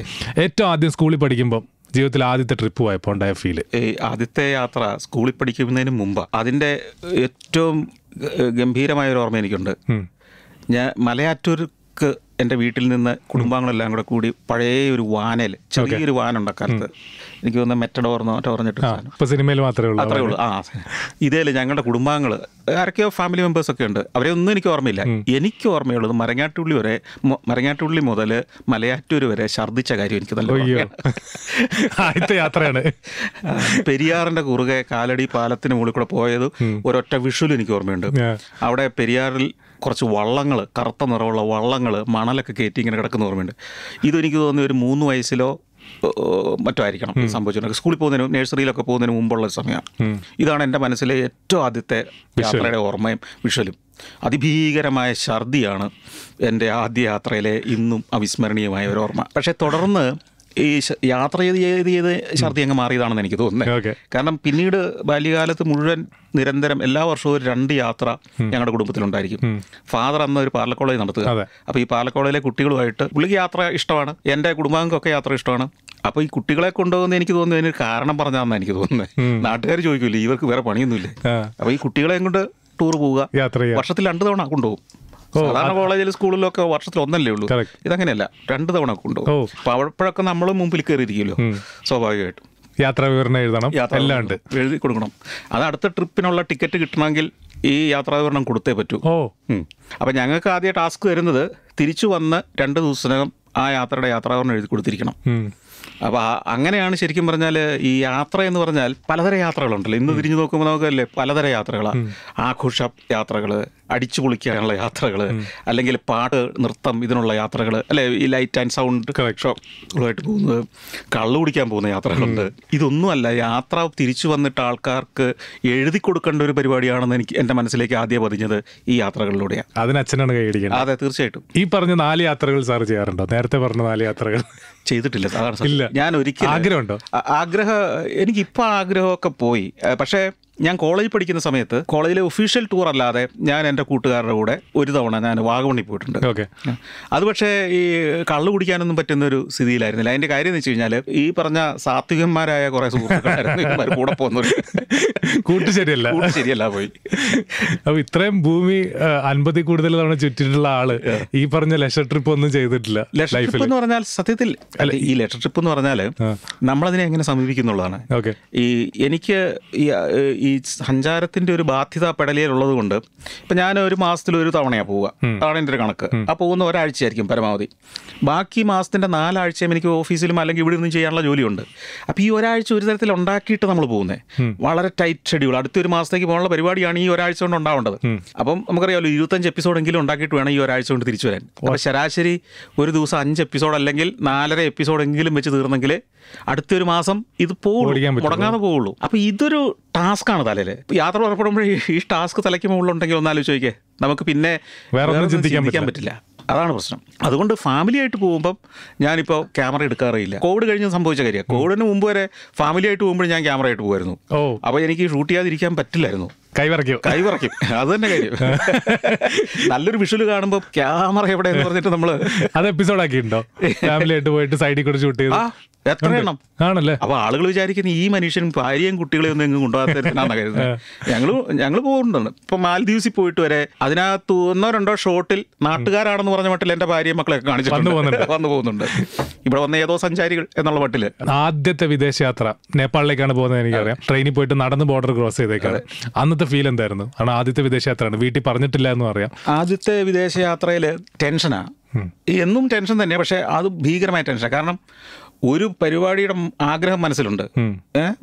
ഏറ്റവും ആദ്യം സ്കൂളിൽ പഠിക്കുമ്പോൾ ജീവിതത്തിൽ ആദ്യത്തെ ട്രിപ്പ് പോയപ്പോൾ ഉണ്ടായ ഫീല് ആദ്യത്തെ യാത്ര സ്കൂളിൽ പഠിക്കുന്നതിന് മുമ്പ് അതിന്റെ ഏറ്റവും ഗംഭീരമായ ഒരു ഓർമ്മ എനിക്കുണ്ട് ഞാൻ മലയാറ്റൂർക്ക് എൻ്റെ വീട്ടിൽ നിന്ന് കുടുംബാംഗങ്ങളെല്ലാം കൂടെ കൂടി പഴയ ഒരു വാനൽ ചെറിയൊരു വാനുണ്ട് അക്കാലത്ത് എനിക്ക് തോന്നുന്നു മെറ്റഡോർന്നോ മറ്റോ പറഞ്ഞിട്ട് സിനിമയിൽ മാത്രമേ ഉള്ളൂ അത്രേ ഉള്ളൂ ആ ഇതേല് ഞങ്ങളുടെ കുടുംബാംഗങ്ങൾ ആരൊക്കെയോ ഫാമിലി മെമ്പേഴ്സൊക്കെ ഒക്കെ ഉണ്ട് അവരെ ഒന്നും എനിക്ക് ഓർമ്മയില്ല എനിക്ക് ഓർമ്മയുള്ളത് മരങ്ങാട്ടുള്ളി വരെ മരങ്ങാട്ടുള്ളി മുതൽ മലയാറ്റൂർ വരെ ഛർദ്ദിച്ച കാര്യം എനിക്ക് നല്ല യാത്രയാണ് പെരിയാറിന്റെ കുറുകെ കാലടി പാലത്തിന് മുകളിൽ കൂടെ പോയത് ഒരൊറ്റ വിഷുവൽ എനിക്ക് ഓർമ്മയുണ്ട് അവിടെ പെരിയാറിൽ കുറച്ച് വള്ളങ്ങൾ കറുത്ത നിറമുള്ള വള്ളങ്ങൾ മണലൊക്കെ കയറ്റി ഇങ്ങനെ കിടക്കുന്ന ഓർമ്മയുണ്ട് ഇതെനിക്ക് തോന്നുന്നു ഒരു മൂന്ന് വയസ്സിലോ മറ്റോ ആയിരിക്കണം സംഭവിച്ചിട്ടുണ്ട് സ്കൂളിൽ പോകുന്നതിനും നഴ്സറിയിലൊക്കെ പോകുന്നതിന് മുമ്പുള്ള ഒരു സമയമാണ് ഇതാണ് എൻ്റെ മനസ്സിലെ ഏറ്റവും ആദ്യത്തെ യാത്രയുടെ ഓർമ്മയും വിഷലും അതിഭീകരമായ ഛർദിയാണ് എൻ്റെ ആദ്യ യാത്രയിലെ ഇന്നും അവിസ്മരണീയമായ ഒരു ഓർമ്മ പക്ഷേ തുടർന്ന് ഈ യാത്ര ചെയ്ത് ചെയ്ത് ചെയ്ത് ഛർദി അങ്ങ് മാറിയതാണെന്ന് എനിക്ക് തോന്നുന്നത് കാരണം പിന്നീട് ബാല്യകാലത്ത് മുഴുവൻ നിരന്തരം എല്ലാ വർഷവും ഒരു രണ്ട് യാത്ര ഞങ്ങളുടെ കുടുംബത്തിലുണ്ടായിരിക്കും ഫാദർ അന്ന് ഒരു പാലക്കോളേജ് നടത്തുക അപ്പോൾ ഈ പാലക്കോളയിലെ കുട്ടികളുമായിട്ട് പുള്ളിക്ക് യാത്ര ഇഷ്ടമാണ് എൻ്റെ കുടുംബാംഗങ്ങൾക്കൊക്കെ യാത്ര ഇഷ്ടമാണ് അപ്പോൾ ഈ കുട്ടികളെ കൊണ്ടുപോകുന്ന എനിക്ക് തോന്നുന്നു അതിന് കാരണം പറഞ്ഞാന്നാണ് എനിക്ക് തോന്നുന്നത് നാട്ടുകാർ ചോദിക്കൂല്ലേ ഇവർക്ക് വേറെ പണിയൊന്നുമില്ല അപ്പോൾ ഈ കുട്ടികളെയും കൊണ്ട് ടൂർ പോവുക വർഷത്തിൽ രണ്ട് തവണ കൊണ്ടുപോകും സാധാരണ കോളേജിൽ സ്കൂളിലൊക്കെ വർഷത്തിൽ ഒന്നല്ലേ ഉള്ളൂ ഇതങ്ങനെയല്ല രണ്ട് തവണ കൊണ്ടു അപ്പൊ അവിടെപ്പോഴൊക്കെ നമ്മൾ മുമ്പിൽ കയറിയിരിക്കുമല്ലോ സ്വാഭാവികമായിട്ടും യാത്രാ വിവരണം എഴുതണം എല്ലാം ഉണ്ട് എഴുതി കൊടുക്കണം അത് അടുത്ത ട്രിപ്പിനുള്ള ടിക്കറ്റ് കിട്ടണമെങ്കിൽ ഈ യാത്രാ വിവരണം കൊടുത്തേ പറ്റൂ ഓ അപ്പം ഞങ്ങൾക്ക് ആദ്യ ടാസ്ക് വരുന്നത് തിരിച്ചു വന്ന് രണ്ട് ദിവസത്തിനകം ആ യാത്രയുടെ യാത്രാ വിവരണം എഴുതി കൊടുത്തിരിക്കണം അപ്പോൾ അങ്ങനെയാണ് ശരിക്കും പറഞ്ഞാൽ ഈ യാത്ര എന്ന് പറഞ്ഞാൽ പലതര യാത്രകളുണ്ടല്ലോ ഇന്ന് തിരിഞ്ഞു നോക്കുമ്പോൾ നമുക്കല്ലേ പലതര യാത്രകളാണ് ആഘോഷ യാത്രകൾ അടിച്ചു പൊളിക്കാനുള്ള യാത്രകൾ അല്ലെങ്കിൽ പാട്ട് നൃത്തം ഇതിനുള്ള യാത്രകൾ അല്ലെ ഈ ലൈറ്റ് ആൻഡ് സൗണ്ട് ഷോകളുമായിട്ട് പോകുന്നത് കള്ളു കുടിക്കാൻ പോകുന്ന യാത്രകളുണ്ട് ഇതൊന്നുമല്ല യാത്ര തിരിച്ചു വന്നിട്ട് ആൾക്കാർക്ക് എഴുതി കൊടുക്കേണ്ട ഒരു പരിപാടിയാണെന്ന് എനിക്ക് എൻ്റെ മനസ്സിലേക്ക് ആദ്യം പതിഞ്ഞത് ഈ യാത്രകളിലൂടെയാണ് അതിന് അച്ഛനാണ് കൈയടിക്കുന്നത് അതെ തീർച്ചയായിട്ടും ഈ പറഞ്ഞ നാല് യാത്രകൾ സാർ ചെയ്യാറുണ്ടോ നേരത്തെ പറഞ്ഞ നാല് യാത്രകൾ ചെയ്തിട്ടില്ല ഞാൻ ഒരിക്കലും ആഗ്രഹമുണ്ടോ ആഗ്രഹം എനിക്ക് ഇപ്പം ആഗ്രഹമൊക്കെ പോയി പക്ഷേ ഞാൻ കോളേജിൽ പഠിക്കുന്ന സമയത്ത് കോളേജിലെ ഒഫീഷ്യൽ ടൂർ അല്ലാതെ ഞാൻ എൻ്റെ കൂട്ടുകാരുടെ കൂടെ ഒരു തവണ ഞാൻ വാഗമണിൽ പോയിട്ടുണ്ട് ഓക്കെ അത് പക്ഷേ ഈ കള്ളു കുടിക്കാനൊന്നും പറ്റുന്ന ഒരു സ്ഥിതിയിലായിരുന്നില്ല അതിൻ്റെ കാര്യം എന്ന് വെച്ച് കഴിഞ്ഞാൽ ഈ പറഞ്ഞ സാത്വികന്മാരായ കുറേ സുഹൃത്തുക്കളായിരുന്നു കൂടെ പോകുന്നവർ കൂട്ടുശരിയല്ല ശരിയല്ല പോയി അപ്പോൾ ഇത്രയും ഭൂമി അൻപതിൽ കൂടുതൽ തവണ ചുറ്റിയിട്ടുള്ള ആള് ഈ പറഞ്ഞ ലക്ഷ ട്രിപ്പ് ഒന്നും ചെയ്തിട്ടില്ല ലൈഫിൽ എന്ന് പറഞ്ഞാൽ സത്യത്തിൽ അല്ല ഈ ലെറ്റർ ട്രിപ്പ് എന്ന് പറഞ്ഞാൽ നമ്മളതിനെ എങ്ങനെ സമീപിക്കുന്നുള്ളതാണ് ഓക്കെ ഈ എനിക്ക് ഈ ഈ സഞ്ചാരത്തിന്റെ ഒരു പെടലിയിൽ ഉള്ളത് കൊണ്ട് ഇപ്പൊ ഞാൻ ഒരു മാസത്തിൽ ഒരു തവണയാണ് പോവുക അതാണ് എൻ്റെ ഒരു കണക്ക് ആ പോകുന്ന ഒരാഴ്ചയായിരിക്കും പരമാവധി ബാക്കി മാസത്തിന്റെ നാലാഴ്ചയും എനിക്ക് ഓഫീസിലും അല്ലെങ്കിൽ ഇവിടെ നിന്നും ചെയ്യാനുള്ള ജോലിയുണ്ട് അപ്പോൾ ഈ ഒരാഴ്ച ഒരു തരത്തിൽ ഉണ്ടാക്കിയിട്ട് നമ്മൾ പോകുന്നത് വളരെ ടൈറ്റ് ഷെഡ്യൂൾ അടുത്ത ഒരു മാസത്തേക്ക് പോകാനുള്ള പരിപാടിയാണ് ഈ ഒരാഴ്ച കൊണ്ട് ഉണ്ടാവേണ്ടത് അപ്പം നമുക്കറിയാമല്ലോ ഇരുപത്തഞ്ച് എപ്പിസോഡെങ്കിലും ഉണ്ടാക്കിയിട്ട് വേണം ഈ ഒരാഴ്ച കൊണ്ട് തിരിച്ചു വരാൻ അപ്പോൾ ശരാശരി ഒരു ദിവസം അഞ്ച് എപ്പിസോഡ് അല്ലെങ്കിൽ നാലര എപ്പിസോഡെങ്കിലും വെച്ച് തീർന്നെങ്കിൽ അടുത്തൊരു മാസം ഇത് പോകുള്ളൂ മുടങ്ങാതെ പോകുള്ളൂ അപ്പോൾ ഇതൊരു ടാസ്ക് ഇഷ്ടമാണ് തലയിൽ യാത്ര പുറപ്പെടുമ്പോൾ ഈ ടാസ്ക് തലയ്ക്ക് മുകളിലുണ്ടെങ്കിൽ ഒന്നാലോചിച്ച് നോക്കിയേ നമുക്ക് പിന്നെ വേറെ ചിന്തിക്കാൻ പറ്റില്ല അതാണ് പ്രശ്നം അതുകൊണ്ട് ആയിട്ട് പോകുമ്പം ഞാനിപ്പോൾ ക്യാമറ എടുക്കാറില്ല കോവിഡ് കഴിഞ്ഞ് സംഭവിച്ച കാര്യമാണ് കോവിഡിന് മുമ്പ് വരെ ആയിട്ട് പോകുമ്പോൾ ഞാൻ ക്യാമറ ആയിട്ട് പോകുമായിരുന്നു അപ്പോൾ എനിക്ക് ഷൂട്ട് ചെയ്യാതിരിക്കാൻ പറ്റില്ലായിരുന്നു കൈവിറക്കും കൈവിറക്കും അത് തന്നെ കാര്യം നല്ലൊരു വിഷുവൽ കാണുമ്പോൾ ക്യാമറ എവിടെ എന്ന് പറഞ്ഞിട്ട് നമ്മള് അത് എപ്പിസോഡ് ആക്കിയിട്ടുണ്ടോ ഫാമിലി ആയിട്ട് പോയിട്ട് സൈഡിൽ കൂടെ ഷൂട്ട് ചെയ്തു എത്ര എണ്ണം ആണല്ലേ അപ്പൊ ആളുകൾ വിചാരിക്കുന്ന ഈ മനുഷ്യൻ ഭാര്യയും കുട്ടികളെ ഒന്നും എങ്ങും കൊണ്ടുപോകാത്തരത്തിനാണെന്ന് കരുതുന്നത് ഞങ്ങൾ ഞങ്ങൾ പോകുന്നുണ്ട് ഇപ്പൊ മാൽദീവ്സിൽ പോയിട്ട് വരെ അതിനകത്ത് ഒന്നോ രണ്ടോ ഷോട്ടിൽ നാട്ടുകാരാണെന്ന് പറഞ്ഞ മട്ടിൽ എന്റെ ഭാര്യയും മക്കളെ കാണിച്ചിട്ടുണ്ട് വന്നു പോകുന്നുണ്ട് ഇവിടെ വന്ന ഏതോ സഞ്ചാരികൾ എന്നുള്ള മട്ടില് ആദ്യത്തെ വിദേശയാത്ര നേപ്പാളിലേക്കാണ് പോകുന്നത് എനിക്കറിയാം ട്രെയിനിൽ പോയിട്ട് നടന്ന് ബോർഡർ ക്രോസ് ചെയ്തേക്കാണ് അന്ന് അന്നത്തെ ഫീൽ എന്തായിരുന്നു ആണ് ആദ്യത്തെ വിദേശയാത്രയാണ് വീട്ടിൽ പറഞ്ഞിട്ടില്ല എന്ന് അറിയാം ആദ്യത്തെ വിദേശയാത്രയിൽ ടെൻഷനാ എന്നും ടെൻഷൻ തന്നെ പക്ഷേ അത് ഭീകരമായ ടെൻഷനാണ് കാരണം ഒരു പരിപാടിയുടെ ആഗ്രഹം മനസ്സിലുണ്ട്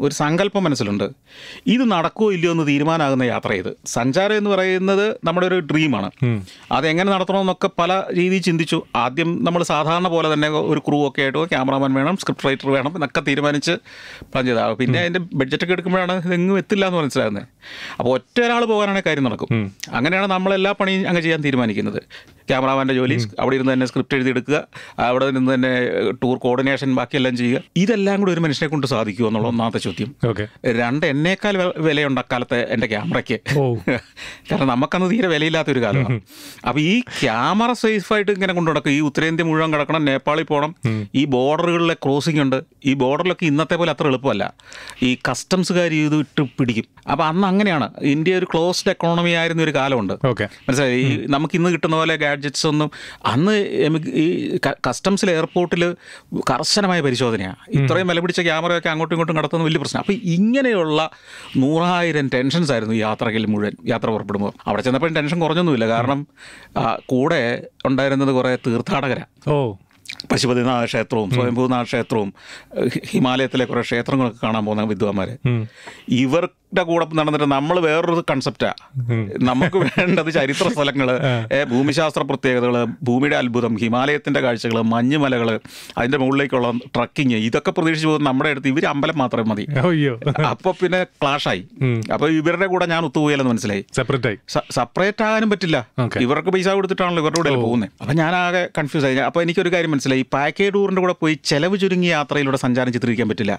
ഒരു സങ്കല്പം മനസ്സിലുണ്ട് ഇത് നടക്കുമോ ഇല്ലയോ എന്ന് തീരുമാനമാകുന്ന യാത്ര ഇത് സഞ്ചാരം എന്ന് പറയുന്നത് നമ്മുടെ ഒരു ഡ്രീമാണ് അതെങ്ങനെ നടത്തണമെന്നൊക്കെ പല രീതിയിൽ ചിന്തിച്ചു ആദ്യം നമ്മൾ സാധാരണ പോലെ തന്നെ ഒരു ക്രൂ ഒക്കെ ആയിട്ട് ക്യാമറാമാൻ വേണം സ്ക്രിപ്റ്റ് റൈറ്റർ വേണം എന്നൊക്കെ തീരുമാനിച്ച് പ്ലാൻ ചെയ്താകും പിന്നെ അതിൻ്റെ ബഡ്ജറ്റൊക്കെ എടുക്കുമ്പോഴാണ് ഇതെങ്ങും എത്തില്ല എന്ന് മനസ്സിലാകുന്നത് അപ്പോൾ ഒറ്റ ഒരാൾ പോകാനാണെങ്കിൽ കാര്യം നടക്കും അങ്ങനെയാണ് നമ്മളെല്ലാ പണിയും അങ്ങ് ചെയ്യാൻ തീരുമാനിക്കുന്നത് ക്യാമറാമാൻ്റെ ജോലി അവിടെ ഇരുന്ന് തന്നെ സ്ക്രിപ്റ്റ് എഴുതിയെടുക്കുക അവിടെ നിന്ന് തന്നെ ടൂർ കോർഡിനേഷൻ ബാക്കിയെല്ലാം ചെയ്യുക ഇതെല്ലാം കൂടി ഒരു മനുഷ്യനെ കൊണ്ട് സാധിക്കുമോ എന്നുള്ള ഒന്നാമത്തെ ചോദ്യം രണ്ട് എന്നേക്കാൾ വിലയുണ്ട് അക്കാലത്ത് എൻ്റെ ക്യാമറയ്ക്ക് കാരണം നമുക്കന്ന് തീരെ ഒരു കാലമാണ് അപ്പോൾ ഈ ക്യാമറ സേഫായിട്ട് ഇങ്ങനെ കൊണ്ടു നടക്കും ഈ ഉത്തരേന്ത്യ മുഴുവൻ കിടക്കണം നേപ്പാളിൽ പോകണം ഈ ബോർഡറുകളിലെ ക്രോസിംഗ് ഉണ്ട് ഈ ബോർഡറിലൊക്കെ ഇന്നത്തെ പോലെ അത്ര എളുപ്പമല്ല ഈ കസ്റ്റംസുകാർ ഇത് ഇട്ട് പിടിക്കും അപ്പോൾ അന്ന് അങ്ങനെയാണ് ഇന്ത്യ ഒരു ക്ലോസ്ഡ് എക്കോണമി ആയിരുന്ന ഒരു കാലമുണ്ട് മനസ്സിലായി ഈ നമുക്ക് ഇന്ന് കിട്ടുന്ന പോലെ ഗാഡ്ജറ്റ്സ് ഒന്നും അന്ന് ഈ കസ്റ്റംസിൽ എയർപോർട്ടിൽ കർശനമായ പരിശോധനയാണ് ഇത്രയും വില പിടിച്ച ക്യാമറയൊക്കെ അങ്ങോട്ടും ഇങ്ങോട്ടും കടത്തുന്ന വലിയ പ്രശ്നം അപ്പോൾ ഇങ്ങനെയുള്ള നൂറായിരം ടെൻഷൻസ് ആയിരുന്നു യാത്രയിൽ മുഴുവൻ യാത്ര പുറപ്പെടുമ്പോൾ അവിടെ ചെന്നപ്പോൾ ടെൻഷൻ കുറഞ്ഞൊന്നുമില്ല കാരണം കൂടെ ഉണ്ടായിരുന്നത് കുറേ തീർത്ഥാടകരാണ് ഓ പശുപതിനാഥ ക്ഷേത്രവും സ്വയംഭൂനാഥ ക്ഷേത്രവും ഹിമാലയത്തിലെ കുറേ ക്ഷേത്രങ്ങളൊക്കെ കാണാൻ പോകുന്ന വിദ്വാന്മാരെ ഇവർ ടെ കൂടെ നടന്നിട്ട് നമ്മൾ വേറൊരു കൺസെപ്റ്റാണ് നമുക്ക് വേണ്ടത് ചരിത്ര സ്ഥലങ്ങൾ ഭൂമിശാസ്ത്ര പ്രത്യേകതകൾ ഭൂമിയുടെ അത്ഭുതം ഹിമാലയത്തിൻ്റെ കാഴ്ചകൾ മഞ്ഞുമലകൾ അതിൻ്റെ മുകളിലേക്കുള്ള ട്രക്കിങ് ഇതൊക്കെ പ്രതീക്ഷിച്ചു പോകുന്ന നമ്മുടെ അടുത്ത് ഇവർ അമ്പലം മാത്രമേ മതി അപ്പോൾ പിന്നെ ക്ലാഷായി അപ്പോൾ ഇവരുടെ കൂടെ ഞാൻ ഒത്തുപോയാലെന്ന് മനസ്സിലായി സെപ്പറേറ്റ് ആയി സെപ്പറേറ്റ് ആകാനും പറ്റില്ല ഇവർക്ക് പൈസ കൊടുത്തിട്ടാണല്ലോ ഇവരുടെ കൂടെ പോകുന്നത് അപ്പം ഞാൻ ആകെ കൺഫ്യൂസ് ആയി അപ്പോൾ എനിക്കൊരു കാര്യം മനസ്സിലായി പാക്കേജ് ടൂറിൻ്റെ കൂടെ പോയി ചെലവ് ചുരുങ്ങിയ യാത്രയിലൂടെ സഞ്ചാരം ചിത്രീകരിക്കാൻ പറ്റില്ല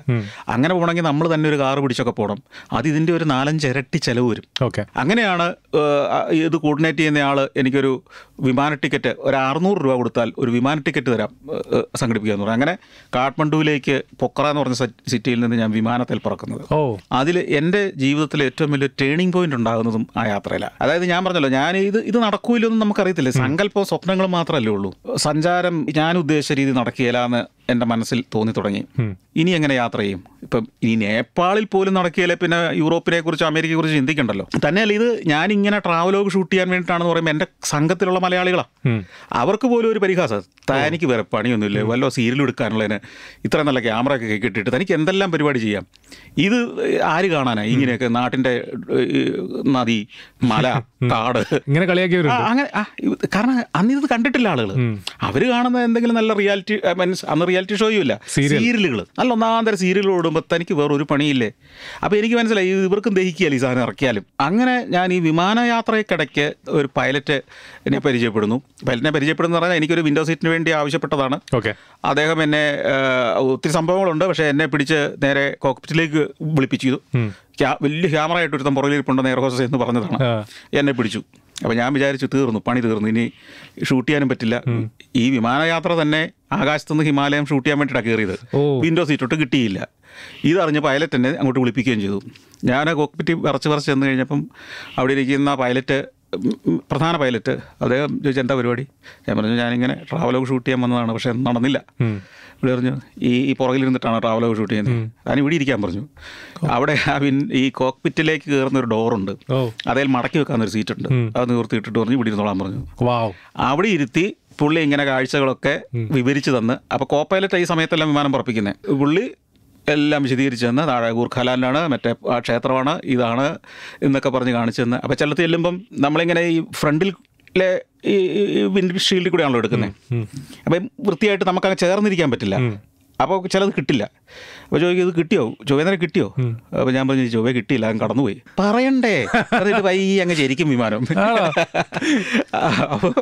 അങ്ങനെ പോകണമെങ്കിൽ നമ്മൾ തന്നെ ഒരു കാർ പിടിച്ചൊക്കെ പോകണം അത് ഇതിൻ്റെ ഒരു നാലഞ്ച് ഇരട്ടി ചിലവ് വരും ഓക്കെ അങ്ങനെയാണ് ഇത് കോർഡിനേറ്റ് ചെയ്യുന്നയാൾ എനിക്കൊരു വിമാന ടിക്കറ്റ് ഒരു അറുന്നൂറ് രൂപ കൊടുത്താൽ ഒരു വിമാന ടിക്കറ്റ് തരാം സംഘടിപ്പിക്കാന്ന് പറഞ്ഞു അങ്ങനെ കാഠ്മണ്ഡുവിലേക്ക് പൊക്ര എന്ന് പറഞ്ഞ സിറ്റിയിൽ നിന്ന് ഞാൻ വിമാനത്തിൽ പറക്കുന്നത് ഓ അതിൽ എൻ്റെ ജീവിതത്തിലെ ഏറ്റവും വലിയ ടേണിംഗ് പോയിന്റ് ഉണ്ടാകുന്നതും ആ യാത്രയിലാണ് അതായത് ഞാൻ പറഞ്ഞല്ലോ ഞാൻ ഇത് ഇത് നടക്കൂലൊന്നും നമുക്കറിയത്തില്ല സങ്കല്പവും സ്വപ്നങ്ങളും മാത്രമല്ലേ ഉള്ളൂ സഞ്ചാരം ഞാൻ ഉദ്ദേശിച്ച രീതി നടക്കുകയില്ല എന്ന് എൻ്റെ മനസ്സിൽ തോന്നി തുടങ്ങി ഇനി എങ്ങനെ യാത്ര ചെയ്യും ഇപ്പം ഇനി നേപ്പാളിൽ പോലും നടക്കിയാലേ പിന്നെ യൂറോപ്പിനെ കുറിച്ച് അമേരിക്കയെ കുറിച്ച് ചിന്തിക്കണ്ടല്ലോ തന്നെയല്ല ഇത് ഞാൻ ഇങ്ങനെ ട്രാവലോഗ് ഷൂട്ട് ചെയ്യാൻ വേണ്ടിയിട്ടാണെന്ന് പറയുമ്പോൾ എൻ്റെ സംഘത്തിലുള്ള മലയാളികളാണ് അവർക്ക് പോലും ഒരു പരിഹാസ തനിക്ക് വേറെ പണിയൊന്നുമില്ല വല്ല സീരിയൽ എടുക്കാനുള്ളതിന് ഇത്ര നല്ല ക്യാമറ ഒക്കെ കിട്ടിയിട്ട് തനിക്ക് എന്തെല്ലാം പരിപാടി ചെയ്യാം ഇത് ആര് കാണാനാണ് ഇങ്ങനെയൊക്കെ നാട്ടിൻ്റെ നദി മല കാട് ഇങ്ങനെ അങ്ങനെ കാരണം അന്ന് ഇത് കണ്ടിട്ടില്ല ആളുകൾ അവർ കാണുന്ന എന്തെങ്കിലും നല്ല റിയാലിറ്റി മീൻസ് അന്ന് റിയാലിറ്റി ഷോയും ഇല്ല സീരിയലുകൾ നല്ല ഒന്നാന്തര സീരിയലുകൾ ഓടുമ്പോൾ തനിക്ക് വേറെ ഒരു പണിയില്ലേ അപ്പോൾ എനിക്ക് മനസ്സിലായി ഇവർക്കും ദഹിക്കുകയല്ല ഈ സാധനം ഇറക്കിയാലും അങ്ങനെ ഞാൻ ഈ വിമാനയാത്രയ്ക്കിടയ്ക്ക് ഒരു പൈലറ്റ് എന്നെ പരിചയപ്പെടുന്നു പൈലറ്റിനെ പരിചയപ്പെടുന്നു പറഞ്ഞാൽ എനിക്കൊരു വിൻഡോ സീറ്റിന് വേണ്ടി ആവശ്യപ്പെട്ടതാണ് ഓക്കെ അദ്ദേഹം എന്നെ ഒത്തിരി സംഭവങ്ങളുണ്ട് പക്ഷേ എന്നെ പിടിച്ച് നേരെ കോക്പിറ്റിലേക്ക് വിളിപ്പിച്ചു വലിയ ക്യാമറ ആയിട്ട് ഒരുത്തം പുറകിലിരിപ്പുണ്ട് നേർ ഹോസസ് എന്ന് പറഞ്ഞതാണ് എന്നെ പിടിച്ചു അപ്പോൾ ഞാൻ വിചാരിച്ചു തീർന്നു പണി തീർന്നു ഇനി ഷൂട്ട് ചെയ്യാനും പറ്റില്ല ഈ വിമാനയാത്ര തന്നെ ആകാശത്തുനിന്ന് ഹിമാലയം ഷൂട്ട് ചെയ്യാൻ വേണ്ടിയിട്ടാണ് കയറിയത് വിൻഡോ സീറ്റോട്ട് കിട്ടിയില്ല ഇതറിഞ്ഞ് പൈലറ്റ് എന്നെ അങ്ങോട്ട് വിളിപ്പിക്കുകയും ചെയ്തു ഞാൻ കോക്പിറ്റി വിറച്ച് വിറച്ച് ചെന്ന് കഴിഞ്ഞപ്പം അവിടെ ഇരിക്കുന്ന പൈലറ്റ് പ്രധാന പൈലറ്റ് അദ്ദേഹം ചോദിച്ചാൽ എന്താ പരിപാടി ഞാൻ പറഞ്ഞു ഞാനിങ്ങനെ ട്രാവലോഗ് ഷൂട്ട് ചെയ്യാൻ വന്നതാണ് പക്ഷേ നടന്നില്ല ഇവിടെ പറഞ്ഞു ഈ ഈ പുറകിലിരുന്നിട്ടാണ് ട്രാവലർ ഷൂട്ട് ചെയ്യുന്നത് അതിന് ഇവിടെ ഇരിക്കാൻ പറഞ്ഞു അവിടെ ആ വിൻ ഈ കോക്പിറ്റിലേക്ക് കയറുന്ന ഒരു ഡോറുണ്ട് അതിൽ മടക്കി വെക്കാൻ ഒരു സീറ്റ് ഉണ്ട് അത് നിവർത്തിയിട്ടിട്ട് പറഞ്ഞു ഇവിടെ ഇരുന്നോളാൻ പറഞ്ഞു അവിടെ ഇരുത്തി പുള്ളി ഇങ്ങനെ കാഴ്ചകളൊക്കെ വിവരിച്ചു തന്ന് അപ്പോൾ കോപ്പൈലറ്റ് ഈ സമയത്തെല്ലാം വിമാനം പറപ്പിക്കുന്നത് പുള്ളി എല്ലാം വിശദീകരിച്ചു തന്ന് താഴെ ഗൂർഖാലാൻഡാണ് മറ്റേ ആ ക്ഷേത്രമാണ് ഇതാണ് എന്നൊക്കെ പറഞ്ഞ് കാണിച്ചു തന്ന് അപ്പോൾ ചിലത്ത് ചെല്ലുമ്പം നമ്മളിങ്ങനെ ഈ ഫ്രണ്ടിൽ ലെ ഈ വിൻഡ് ഷീൽഡിൽ കൂടെയാണല്ലോ എടുക്കുന്നത് അപ്പം വൃത്തിയായിട്ട് അങ്ങ് ചേർന്നിരിക്കാൻ പറ്റില്ല അപ്പോൾ ചിലത് കിട്ടില്ല അപ്പോൾ ചോദിക്കും ഇത് കിട്ടിയോ നേരം കിട്ടിയോ അപ്പോൾ ഞാൻ പറഞ്ഞു ചൊവ്വേ കിട്ടിയില്ല അങ്ങ് കടന്നുപോയി പറയണ്ടേ എന്നിട്ട് വൈ അങ്ങ് ശരിക്കും വിമാനം അപ്പോൾ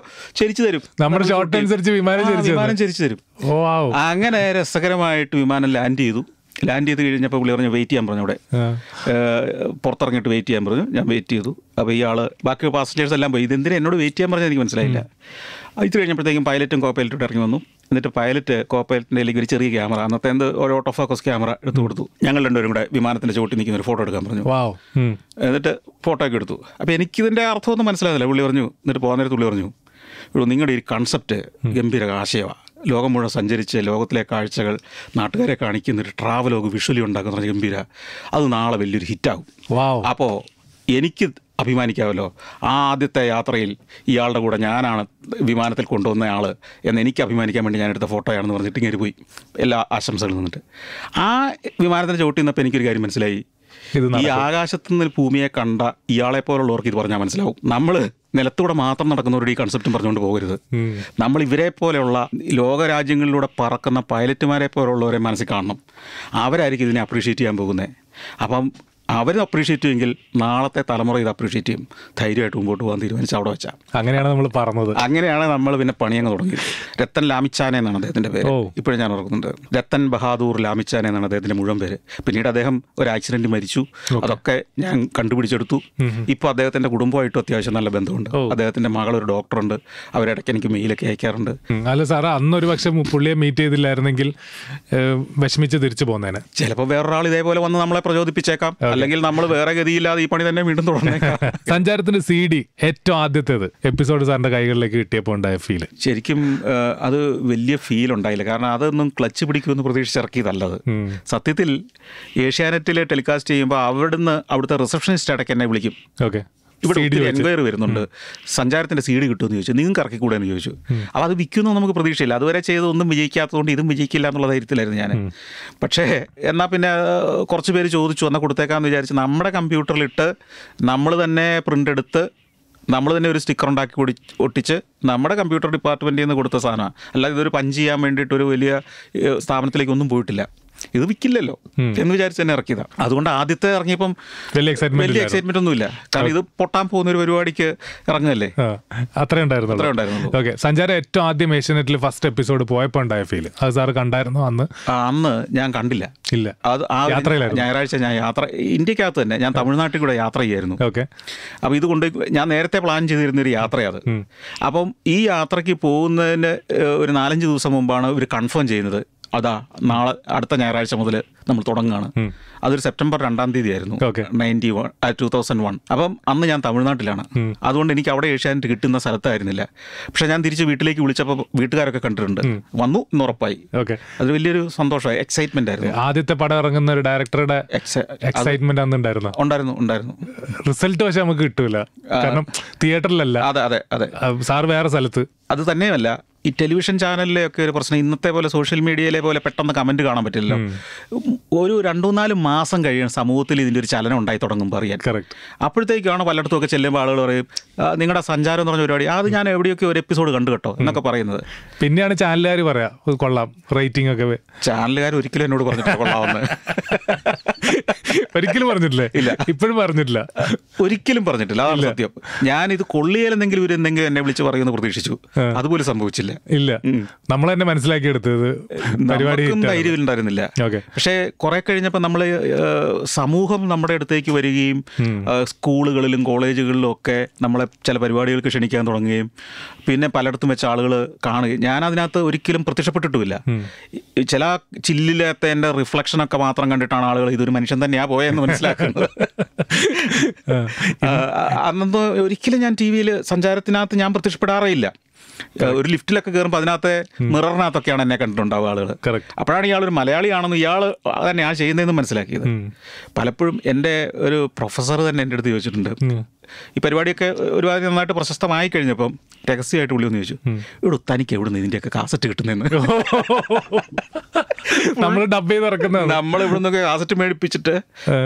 ചരിച്ചു തരും നമ്മുടെ ഷോർട്ട് അനുസരിച്ച് വിമാനം വിമാനം ചരിച്ചു തരും അങ്ങനെ രസകരമായിട്ട് വിമാനം ലാൻഡ് ചെയ്തു ലാൻഡ് ചെയ്ത് കഴിഞ്ഞപ്പോൾ പുള്ളി പറഞ്ഞു വെയിറ്റ് ചെയ്യാൻ പറഞ്ഞു അവിടെ പുറത്തിറങ്ങിയിട്ട് വെയിറ്റ് ചെയ്യാൻ പറഞ്ഞു ഞാൻ വെയിറ്റ് ചെയ്തു അപ്പോൾ ഇയാൾ ബാക്കി പാസഞ്ചേഴ്സ് എല്ലാം പോയി ഇതെന്തിനാ എന്നോട് വെയിറ്റ് ചെയ്യാൻ പറഞ്ഞാൽ എനിക്ക് മനസ്സിലായില്ല ഇത് കഴിഞ്ഞപ്പോഴത്തേക്കും പൈലറ്റും കോ പൈലറ്റും ഇറങ്ങി വന്നു എന്നിട്ട് പൈലറ്റ് കോ പൈലറ്റിൻ്റെ ഒരു ചെറിയ ക്യാമറ അന്നത്തെ എന്ത് ഒരു ഓട്ടോ ഫോക്കസ് ക്യാമറ എടുത്തു കൊടുത്തു ഞങ്ങൾ രണ്ടുപേരും കൂടെ വിമാനത്തിൻ്റെ ചുവട്ടിൽ നിൽക്കുന്ന ഒരു ഫോട്ടോ എടുക്കാൻ പറഞ്ഞു എന്നിട്ട് ഫോട്ടോ ഒക്കെ എടുത്തു അപ്പോൾ എനിക്കിതിൻ്റെ അർത്ഥമൊന്നും മനസ്സിലാകുന്നില്ല പുള്ളി പറഞ്ഞു എന്നിട്ട് പോകുന്ന നേരത്ത് പുള്ളി പറഞ്ഞു ഇവിടെ നിങ്ങളുടെ ഈ കൺസെപ്റ്റ് ഗംഭീര ആശയമാണ് ലോകം മുഴുവൻ സഞ്ചരിച്ച് ലോകത്തിലെ കാഴ്ചകൾ നാട്ടുകാരെ കാണിക്കുന്ന ഒരു ട്രാവലോഗ് വിഷ്വലി ഉണ്ടാക്കുന്ന ഗംഭീര അത് നാളെ വലിയൊരു ഹിറ്റാകും അപ്പോൾ എനിക്ക് അഭിമാനിക്കാമല്ലോ ആ ആദ്യത്തെ യാത്രയിൽ ഇയാളുടെ കൂടെ ഞാനാണ് വിമാനത്തിൽ കൊണ്ടുവന്ന ആൾ എന്ന് എനിക്ക് അഭിമാനിക്കാൻ വേണ്ടി ഞാൻ എടുത്ത ഫോട്ടോയാണെന്ന് പറഞ്ഞിട്ട് ഇങ്ങനെ പോയി എല്ലാ ആശംസകളും നിന്നിട്ട് ആ വിമാനത്തിന് ചവിട്ടി നിന്നപ്പോൾ എനിക്കൊരു കാര്യം മനസ്സിലായി ഈ ആകാശത്തു നിന്ന് ഭൂമിയെ കണ്ട ഇയാളെ പോലുള്ളവർക്ക് ഇത് പറഞ്ഞാൽ മനസ്സിലാവും നമ്മൾ നിലത്തൂടെ മാത്രം ഒരു ഈ കൺസെപ്റ്റും പറഞ്ഞുകൊണ്ട് പോകരുത് നമ്മൾ ഇവരെ പോലെയുള്ള ലോകരാജ്യങ്ങളിലൂടെ പറക്കുന്ന പൈലറ്റുമാരെ പോലുള്ളവരെ മനസ്സിൽ കാണണം അവരായിരിക്കും ഇതിനെ അപ്രീഷിയേറ്റ് ചെയ്യാൻ പോകുന്നത് അപ്പം അവർ അപ്രീഷിയേറ്റ് ചെയ്യുമെങ്കിൽ നാളത്തെ തലമുറ ഇത് അപ്രീഷിയേറ്റ് ചെയ്യും ധൈര്യമായിട്ട് മുമ്പോട്ട് പോകാൻ തീരുമാനിച്ച് അവിടെ വെച്ചാൽ അങ്ങനെയാണ് നമ്മൾ പറഞ്ഞത് അങ്ങനെയാണ് നമ്മൾ പിന്നെ പണിയങ്ങ് തുടങ്ങിയത് രത്തൻ ലാമിച്ചാന എന്നാണ് അദ്ദേഹത്തിൻ്റെ പേര് ഇപ്പോഴും ഞാൻ ഓർക്കുന്നുണ്ട് രത്തൻ ബഹാദൂർ ലാമിച്ചാന എന്നാണ് അദ്ദേഹത്തിൻ്റെ മുഴുവൻ പേര് പിന്നീട് അദ്ദേഹം ഒരു ആക്സിഡൻറ്റ് മരിച്ചു അതൊക്കെ ഞാൻ കണ്ടുപിടിച്ചെടുത്തു ഇപ്പോൾ അദ്ദേഹത്തിൻ്റെ കുടുംബമായിട്ടും അത്യാവശ്യം നല്ല ബന്ധമുണ്ട് അദ്ദേഹത്തിൻ്റെ മകൾ ഒരു ഡോക്ടറുണ്ട് അവരിടയ്ക്ക് എനിക്ക് മെയിലൊക്കെ അയക്കാറുണ്ട് അല്ല സാറേ അന്നൊരു പക്ഷെ പുള്ളിയെ മീറ്റ് ചെയ്തില്ലായിരുന്നെങ്കിൽ വിഷമിച്ച് തിരിച്ചു പോകുന്നതിന് ചിലപ്പോൾ വേറൊരാൾ ഇതേപോലെ വന്ന് നമ്മളെ പ്രചോദിപ്പിച്ചേക്കാം അല്ലെങ്കിൽ നമ്മൾ വേറെ ഗതിയില്ലാതെ ഈ പണി തന്നെ വീണ്ടും തുടങ്ങി സഞ്ചാരത്തിന്റെ സി ഡി ഏറ്റവും ആദ്യത്തേത് എപ്പിസോഡ് സാറിന്റെ കൈകളിലേക്ക് കിട്ടിയപ്പോൾ ഉണ്ടായ ഫീൽ ശരിക്കും അത് വലിയ ഫീൽ ഉണ്ടായില്ല കാരണം അതൊന്നും ക്ലച്ച് പിടിക്കുമെന്ന് പ്രതീക്ഷിച്ചിറക്കിയതല്ലത് സത്യത്തിൽ ഏഷ്യാനെറ്റിലെ ടെലികാസ്റ്റ് ചെയ്യുമ്പോൾ അവിടുന്ന് അവിടുത്തെ റിസപ്ഷനിസ്റ്റ് അടക്കം എന്നെ വിളിക്കും ഓക്കെ ഇവിടെ എൻക്വയറി വരുന്നുണ്ട് സഞ്ചാരത്തിന്റെ സീഡ് കിട്ടുമെന്ന് ചോദിച്ചു നിങ്ങൾക്ക് ഇറക്കിക്കൂടെ എന്ന് ചോദിച്ചു അപ്പോൾ അത് വിൽക്കുന്നു നമുക്ക് പ്രതീക്ഷയില്ല അതുവരെ ചെയ്തൊന്നും വിജയിക്കാത്തതുകൊണ്ട് ഇതും വിജയിക്കില്ല എന്നുള്ള ധൈര്യത്തിലായിരുന്നു ഞാൻ പക്ഷേ എന്നാൽ പിന്നെ കുറച്ച് പേര് ചോദിച്ചു എന്നാൽ കൊടുത്തേക്കാമെന്ന് വിചാരിച്ച് നമ്മുടെ കമ്പ്യൂട്ടറിലിട്ട് നമ്മൾ തന്നെ പ്രിൻ്റ് എടുത്ത് നമ്മൾ തന്നെ ഒരു സ്റ്റിക്കർ ഉണ്ടാക്കി കൂടി ഒട്ടിച്ച് നമ്മുടെ കമ്പ്യൂട്ടർ ഡിപ്പാർട്ട്മെൻറ്റിൽ നിന്ന് കൊടുത്ത സാധനമാണ് അല്ലാതെ ഇതൊരു പഞ്ച് ചെയ്യാൻ വേണ്ടിയിട്ട് ഒരു വലിയ സ്ഥാപനത്തിലേക്കൊന്നും പോയിട്ടില്ല ഇത് വിൽക്കില്ലല്ലോ എന്ന് വിചാരിച്ച് തന്നെ ഇറക്കിയതാണ് അതുകൊണ്ട് ആദ്യത്തെ ഇറങ്ങിയപ്പം വലിയ എക്സൈറ്റ്മെന്റ് എക്സൈറ്റ്മെന്റ് ഒന്നുമില്ല കാരണം ഇത് പൊട്ടാൻ പോകുന്ന ഒരു പരിപാടിക്ക് ഇറങ്ങല്ലേ അത്രേ ഉണ്ടായിരുന്നു സഞ്ചാരം ഏറ്റവും ആദ്യം ഏഷ്യനെറ്റിൽ ഫസ്റ്റ് എപ്പിസോഡ് പോയപ്പോൾ ഉണ്ടായ ഫീൽ അത് സാർ കണ്ടായിരുന്നു അന്ന് അന്ന് ഞാൻ കണ്ടില്ല ഇല്ല അത് ഞായറാഴ്ച ഞാൻ യാത്ര ഇന്ത്യക്കകത്ത് തന്നെ ഞാൻ തമിഴ്നാട്ടിൽ കൂടെ യാത്ര ചെയ്യായിരുന്നു ഓക്കെ അപ്പോൾ ഇത് കൊണ്ട് ഞാൻ നേരത്തെ പ്ലാൻ ചെയ്തിരുന്ന ഒരു യാത്രയാണ് അപ്പം ഈ യാത്രയ്ക്ക് പോകുന്നതിന് ഒരു നാലഞ്ച് ദിവസം മുമ്പാണ് ഇവർ കൺഫേം ചെയ്യുന്നത് അതാ നാളെ അടുത്ത ഞായറാഴ്ച മുതൽ നമ്മൾ തുടങ്ങുകയാണ് അതൊരു സെപ്റ്റംബർ രണ്ടാം തീയതി ആയിരുന്നു ninety one two thousand one അപ്പം അന്ന് ഞാൻ തമിഴ്നാട്ടിലാണ് അതുകൊണ്ട് എനിക്ക് അവിടെ ഏഷ്യാനെറ്റ് കിട്ടുന്ന സ്ഥലത്തായിരുന്നില്ല പക്ഷെ ഞാൻ തിരിച്ച് വീട്ടിലേക്ക് വിളിച്ചപ്പോൾ വീട്ടുകാരൊക്കെ കണ്ടിട്ടുണ്ട് വന്നു എന്ന് ഉറപ്പായി അത് വലിയൊരു സന്തോഷമായി എക്സൈറ്റ്മെന്റ് ആയിരുന്നു ആദ്യത്തെ പടം ഇറങ്ങുന്ന ഒരു ഡയറക്ടറുടെ എക്സൈറ്റ്മെന്റ് അന്ന് ഉണ്ടായിരുന്നു ഉണ്ടായിരുന്നു ഉണ്ടായിരുന്നു റിസൾട്ട് പക്ഷെ നമുക്ക് കിട്ടൂല കാരണം തിയേറ്ററിലല്ല അതെ അതെ അതെ സാർ വേറെ സ്ഥലത്ത് അത് തന്നെയല്ല ഈ ടെലിവിഷൻ ചാനലിലെ ഒക്കെ ഒരു പ്രശ്നം ഇന്നത്തെ പോലെ സോഷ്യൽ മീഡിയയിലെ പോലെ പെട്ടെന്ന് കമൻറ്റ് കാണാൻ പറ്റില്ലല്ലോ ഒരു രണ്ടു നാല് മാസം കഴിയുന്ന സമൂഹത്തിൽ ഇതിൻ്റെ ഒരു ചലനം ഉണ്ടായി തുടങ്ങുമ്പോൾ അറിയാൻ അപ്പോഴത്തേക്കാണ് പലയിടത്തും ഒക്കെ ചെല്ലുമ്പോൾ ആളുകൾ പറയും നിങ്ങളുടെ സഞ്ചാരം എന്ന് പറഞ്ഞ പരിപാടി അത് ഞാൻ എവിടെയൊക്കെ ഒരു എപ്പിസോഡ് കണ്ടു കേട്ടോ എന്നൊക്കെ പറയുന്നത് പിന്നെയാണ് ചാനലുകാർ പറയാ കൊള്ളാം റേറ്റിംഗ് ഒക്കെ ചാനലുകാർ ഒരിക്കലും എന്നോട് പറഞ്ഞിട്ട് കൊള്ളാമെന്ന് ഒരിക്കലും പറഞ്ഞിട്ടില്ല ഇല്ല ഇപ്പോഴും പറഞ്ഞിട്ടില്ല ഒരിക്കലും പറഞ്ഞിട്ടില്ല അതാണ് സത്യം ഞാൻ ഇത് കൊള്ളിയാലെന്നെങ്കിലും ഇവർ എന്തെങ്കിലും എന്നെ വിളിച്ച് പറയുമെന്ന് പ്രതീക്ഷിച്ചു അതുപോലെ സംഭവിച്ചില്ല ഇല്ല നമ്മൾ തന്നെ മനസ്സിലാക്കിയെടുത്തത് പരിപാടിക്കും ധൈര്യം ഉണ്ടായിരുന്നില്ല പക്ഷേ കുറെ കഴിഞ്ഞപ്പോൾ നമ്മൾ സമൂഹം നമ്മുടെ അടുത്തേക്ക് വരികയും സ്കൂളുകളിലും കോളേജുകളിലും ഒക്കെ നമ്മളെ ചില പരിപാടികൾക്ക് ക്ഷണിക്കാൻ തുടങ്ങുകയും പിന്നെ പലയിടത്തും വെച്ച ആളുകൾ കാണുകയും ഞാൻ അതിനകത്ത് ഒരിക്കലും പ്രത്യക്ഷപ്പെട്ടിട്ടുമില്ല ചില ചില്ലിലത്തെ എൻ്റെ റിഫ്ലക്ഷനൊക്കെ മാത്രം കണ്ടിട്ടാണ് ആളുകൾ ഇതൊരു മനുഷ്യൻ തന്നെയാ ഞാൻ പോയെന്ന് മനസ്സിലാക്കുന്നത് അന്നൊന്ന് ഒരിക്കലും ഞാൻ ടി വിയിൽ സഞ്ചാരത്തിനകത്ത് ഞാൻ പ്രത്യക്ഷപ്പെടാറേയില്ല ഒരു ലിഫ്റ്റിലൊക്കെ കയറുമ്പോൾ അതിനകത്തെ മിററിനകത്തൊക്കെയാണ് എന്നെ കണ്ടിട്ടുണ്ടാവുക ആളുകൾ അപ്പോഴാണ് ഇയാൾ ഒരു മലയാളിയാണെന്ന് ഇയാൾ തന്നെ ആ ചെയ്യുന്നതെന്ന് മനസ്സിലാക്കിയത് പലപ്പോഴും എൻ്റെ ഒരു പ്രൊഫസർ തന്നെ എൻ്റെ അടുത്ത് ചോദിച്ചിട്ടുണ്ട് ഈ പരിപാടിയൊക്കെ ഒരുപാട് നന്നായിട്ട് പ്രശസ്തമായി കഴിഞ്ഞപ്പം രഹസ്യമായിട്ട് വിളി ഒന്ന് ചോദിച്ചു ഇവിടെ തനിക്ക് എവിടെ നിന്ന് ഇതിൻ്റെയൊക്കെ കാസറ്റ് കിട്ടുന്നതെന്ന് നമ്മൾ ഡബ് ചെയ്ത് ഇറക്കുന്നത് നമ്മൾ ഇവിടെ നിന്നൊക്കെ കാസറ്റ് മേടിപ്പിച്ചിട്ട്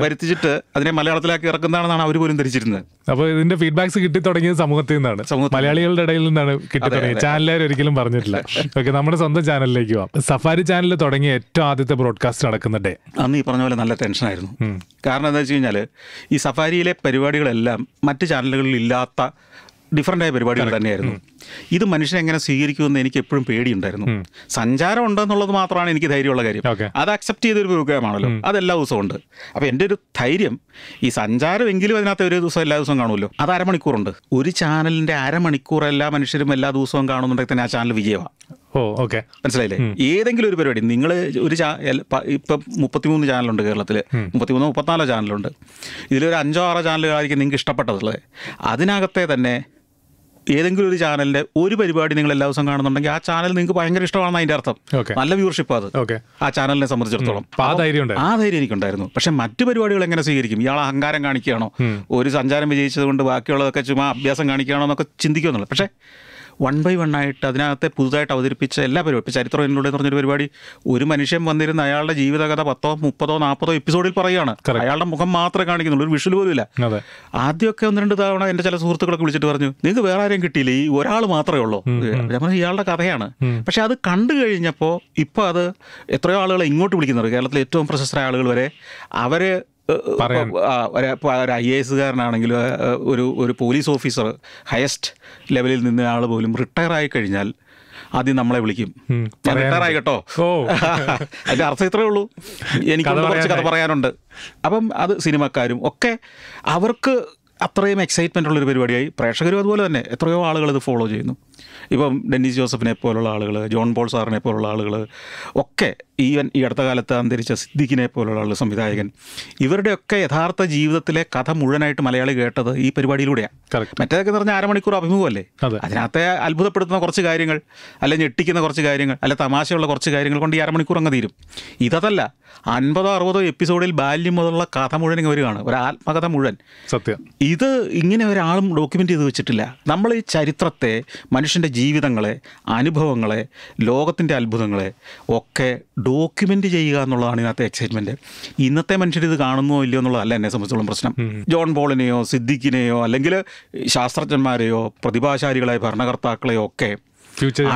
വരുത്തിച്ചിട്ട് അതിനെ മലയാളത്തിലാക്കി ഇറക്കുന്നതാണെന്നാണ് അവർ പോലും ധരിച്ചിരുന്നത് അപ്പോൾ ഇതിന്റെ ഫീഡ്ബാക്സ് കിട്ടി തുടങ്ങിയത് സമൂഹത്തിൽ നിന്നാണ് മലയാളികളുടെ ഇടയിൽ നിന്നാണ് കിട്ടി തുടങ്ങിയത് ചാനലുകാർ ഒരിക്കലും പറഞ്ഞിട്ടില്ല ഓക്കെ നമ്മുടെ സ്വന്തം ചാനലിലേക്ക് പോവാം സഫാരി ചാനൽ തുടങ്ങിയ ഏറ്റവും ആദ്യത്തെ ബ്രോഡ്കാസ്റ്റ് നടക്കുന്ന ഡേ അന്ന് ഈ പറഞ്ഞ പോലെ നല്ല ടെൻഷനായിരുന്നു കാരണം എന്താ വെച്ച് കഴിഞ്ഞാൽ ഈ സഫാരിയിലെ പരിപാടികളെല്ലാം മറ്റ് ചാനലുകളിൽ ഇല്ലാത്ത ഡിഫറൻ്റായ പരിപാടികൾ തന്നെയായിരുന്നു ഇത് മനുഷ്യൻ എങ്ങനെ സ്വീകരിക്കുമെന്ന് എനിക്ക് എപ്പോഴും പേടിയുണ്ടായിരുന്നു സഞ്ചാരം ഉണ്ടെന്നുള്ളത് മാത്രമാണ് എനിക്ക് ധൈര്യമുള്ള കാര്യം അത് അക്സെപ്റ്റ് ചെയ്തൊരു പ്രോഗ്രാമാണല്ലോ അത് എല്ലാ ദിവസവും ഉണ്ട് അപ്പോൾ എൻ്റെ ഒരു ധൈര്യം ഈ സഞ്ചാരം എങ്കിലും അതിനകത്ത് ഒരു ദിവസം എല്ലാ ദിവസവും കാണുമല്ലോ അത് അരമണിക്കൂറുണ്ട് ഒരു ചാനലിൻ്റെ അരമണിക്കൂർ എല്ലാ മനുഷ്യരും എല്ലാ ദിവസവും കാണുന്നുണ്ടെങ്കിൽ തന്നെ ആ ചാനൽ വിജയമാണ് ഓ ഓക്കെ മനസ്സിലായില്ലേ ഏതെങ്കിലും ഒരു പരിപാടി നിങ്ങൾ ഒരു ഇപ്പം മുപ്പത്തിമൂന്ന് ചാനലുണ്ട് കേരളത്തിൽ മുപ്പത്തിമൂന്നോ മുപ്പത്തിനാലോ ചാനലുണ്ട് ഇതിലൊരു അഞ്ചോ ആറോ ചാനലുകളായിരിക്കും നിങ്ങൾക്ക് ഇഷ്ടപ്പെട്ടതുള്ളത് അതിനകത്തെ തന്നെ ഏതെങ്കിലും ഒരു ചാനലിന്റെ ഒരു പരിപാടി നിങ്ങൾ എല്ലാ ദിവസവും കാണുന്നുണ്ടെങ്കിൽ ആ ചാനൽ നിങ്ങൾക്ക് ഭയങ്കര ഇഷ്ടമാണെന്ന് അതിന്റെ അർത്ഥം നല്ല വ്യൂർഷിപ്പ് അത് ആ ചാനലിനെ സംബന്ധിച്ചിടത്തോളം ആ ധൈര്യം ആ ധൈര്യം എനിക്കുണ്ടായിരുന്നു പക്ഷെ മറ്റു പരിപാടികൾ എങ്ങനെ സ്വീകരിക്കും ഇയാൾ അഹങ്കാരം കാണിക്കുകയാണോ ഒരു സഞ്ചാരം വിജയിച്ചത് കൊണ്ട് ബാക്കിയുള്ളതൊക്കെ ചുമ്മാ അഭ്യാസം കാണിക്കുകയാണോ എന്നൊക്കെ ചിന്തിക്കുന്നുള്ളൂ പക്ഷേ വൺ ബൈ വൺ ആയിട്ട് അതിനകത്തെ പുതുതായിട്ട് അവതരിപ്പിച്ച എല്ലാ പരിപാടി ഇപ്പോൾ ചരിത്രം എന്നിലൂടെ എന്ന് പറഞ്ഞൊരു പരിപാടി ഒരു മനുഷ്യൻ വന്നിരുന്ന അയാളുടെ ജീവിതകഥ പത്തോ മുപ്പതോ നാൽപ്പതോ എപ്പിസോഡിൽ പറയുകയാണ് അയാളുടെ മുഖം മാത്രമേ കാണിക്കുന്നുള്ളൂ ഒരു വിഷു പോലും ഇല്ല ആദ്യമൊക്കെ ഒന്ന് രണ്ട് തവണ എന്റെ ചില സുഹൃത്തുക്കളൊക്കെ വിളിച്ചിട്ട് പറഞ്ഞു നിങ്ങൾക്ക് വേറെ ആരെയും കിട്ടിയില്ല ഈ ഒരാൾ മാത്രമേ ഉള്ളൂ ഞാൻ ഇയാളുടെ കഥയാണ് പക്ഷേ അത് കണ്ടു കഴിഞ്ഞപ്പോൾ ഇപ്പോൾ അത് എത്രയോ ആളുകളെ ഇങ്ങോട്ട് വിളിക്കുന്നുണ്ട് കേരളത്തിലെ ഏറ്റവും പ്രശസ്തരായ ആളുകൾ വരെ അവരെ ഒരു ഐ എ കാരനാണെങ്കിലും ഒരു ഒരു പോലീസ് ഓഫീസർ ഹയസ്റ്റ് ലെവലിൽ നിന്ന് ആൾ പോലും റിട്ടയർ ആയി കഴിഞ്ഞാൽ ആദ്യം നമ്മളെ വിളിക്കും ഞാൻ റിട്ടയർ ആയി കേട്ടോ അതിൻ്റെ അർത്ഥം ഇത്രയേ ഉള്ളൂ എനിക്ക് കുറച്ച് കഥ പറയാനുണ്ട് അപ്പം അത് സിനിമക്കാരും ഒക്കെ അവർക്ക് അത്രയും എക്സൈറ്റ്മെൻ്റ് ഉള്ളൊരു പരിപാടിയായി പ്രേക്ഷകരും അതുപോലെ തന്നെ എത്രയോ ആളുകൾ ഇത് ഫോളോ ചെയ്യുന്നു ഇപ്പം ഡെന്നിസ് ജോസഫിനെ പോലുള്ള ആളുകൾ ജോൺ പോൾ സാറിനെ പോലുള്ള ആളുകൾ ഒക്കെ ഈവൻ ഈ അടുത്ത കാലത്ത് അന്തരിച്ച സിദ്ദിഖിനെ പോലുള്ള ആളുകൾ സംവിധായകൻ ഇവരുടെയൊക്കെ യഥാർത്ഥ ജീവിതത്തിലെ കഥ മുഴുവനായിട്ട് മലയാളി കേട്ടത് ഈ പരിപാടിയിലൂടെയാണ് മറ്റേതൊക്കെ പറഞ്ഞാൽ അരമണിക്കൂർ അഭിമുഖമല്ലേ അതിനകത്തെ അത്ഭുതപ്പെടുത്തുന്ന കുറച്ച് കാര്യങ്ങൾ അല്ലെ ഞെട്ടിക്കുന്ന കുറച്ച് കാര്യങ്ങൾ അല്ലെ തമാശയുള്ള കുറച്ച് കാര്യങ്ങൾ കൊണ്ട് ഈ അരമണിക്കൂർ അങ്ങ് തീരും ഇതല്ല അൻപതോ അറുപതോ എപ്പിസോഡിൽ ബാല്യം മുതലുള്ള കഥ മുഴുവൻ ഇങ്ങനെ വരികയാണ് ഒരു ആത്മകഥ മുഴുവൻ സത്യം ഈ ഇത് ഇങ്ങനെ ഒരാളും ഡോക്യുമെൻ്റ് ചെയ്ത് വെച്ചിട്ടില്ല നമ്മൾ ഈ ചരിത്രത്തെ മനുഷ്യൻ്റെ ജീവിതങ്ങളെ അനുഭവങ്ങളെ ലോകത്തിൻ്റെ അത്ഭുതങ്ങളെ ഒക്കെ ഡോക്യുമെൻ്റ് ചെയ്യുക എന്നുള്ളതാണ് ഇതിനകത്ത് എക്സൈറ്റ്മെൻറ്റ് ഇന്നത്തെ മനുഷ്യർ ഇത് കാണുന്നോ ഇല്ലയോ എന്നുള്ളതല്ല എന്നെ സംബന്ധിച്ചോളം പ്രശ്നം ജോൺ ബോളിനെയോ സിദ്ദിഖിനെയോ അല്ലെങ്കിൽ ശാസ്ത്രജ്ഞന്മാരെയോ പ്രതിഭാശാലികളായ ഭരണകർത്താക്കളെയോ ഒക്കെ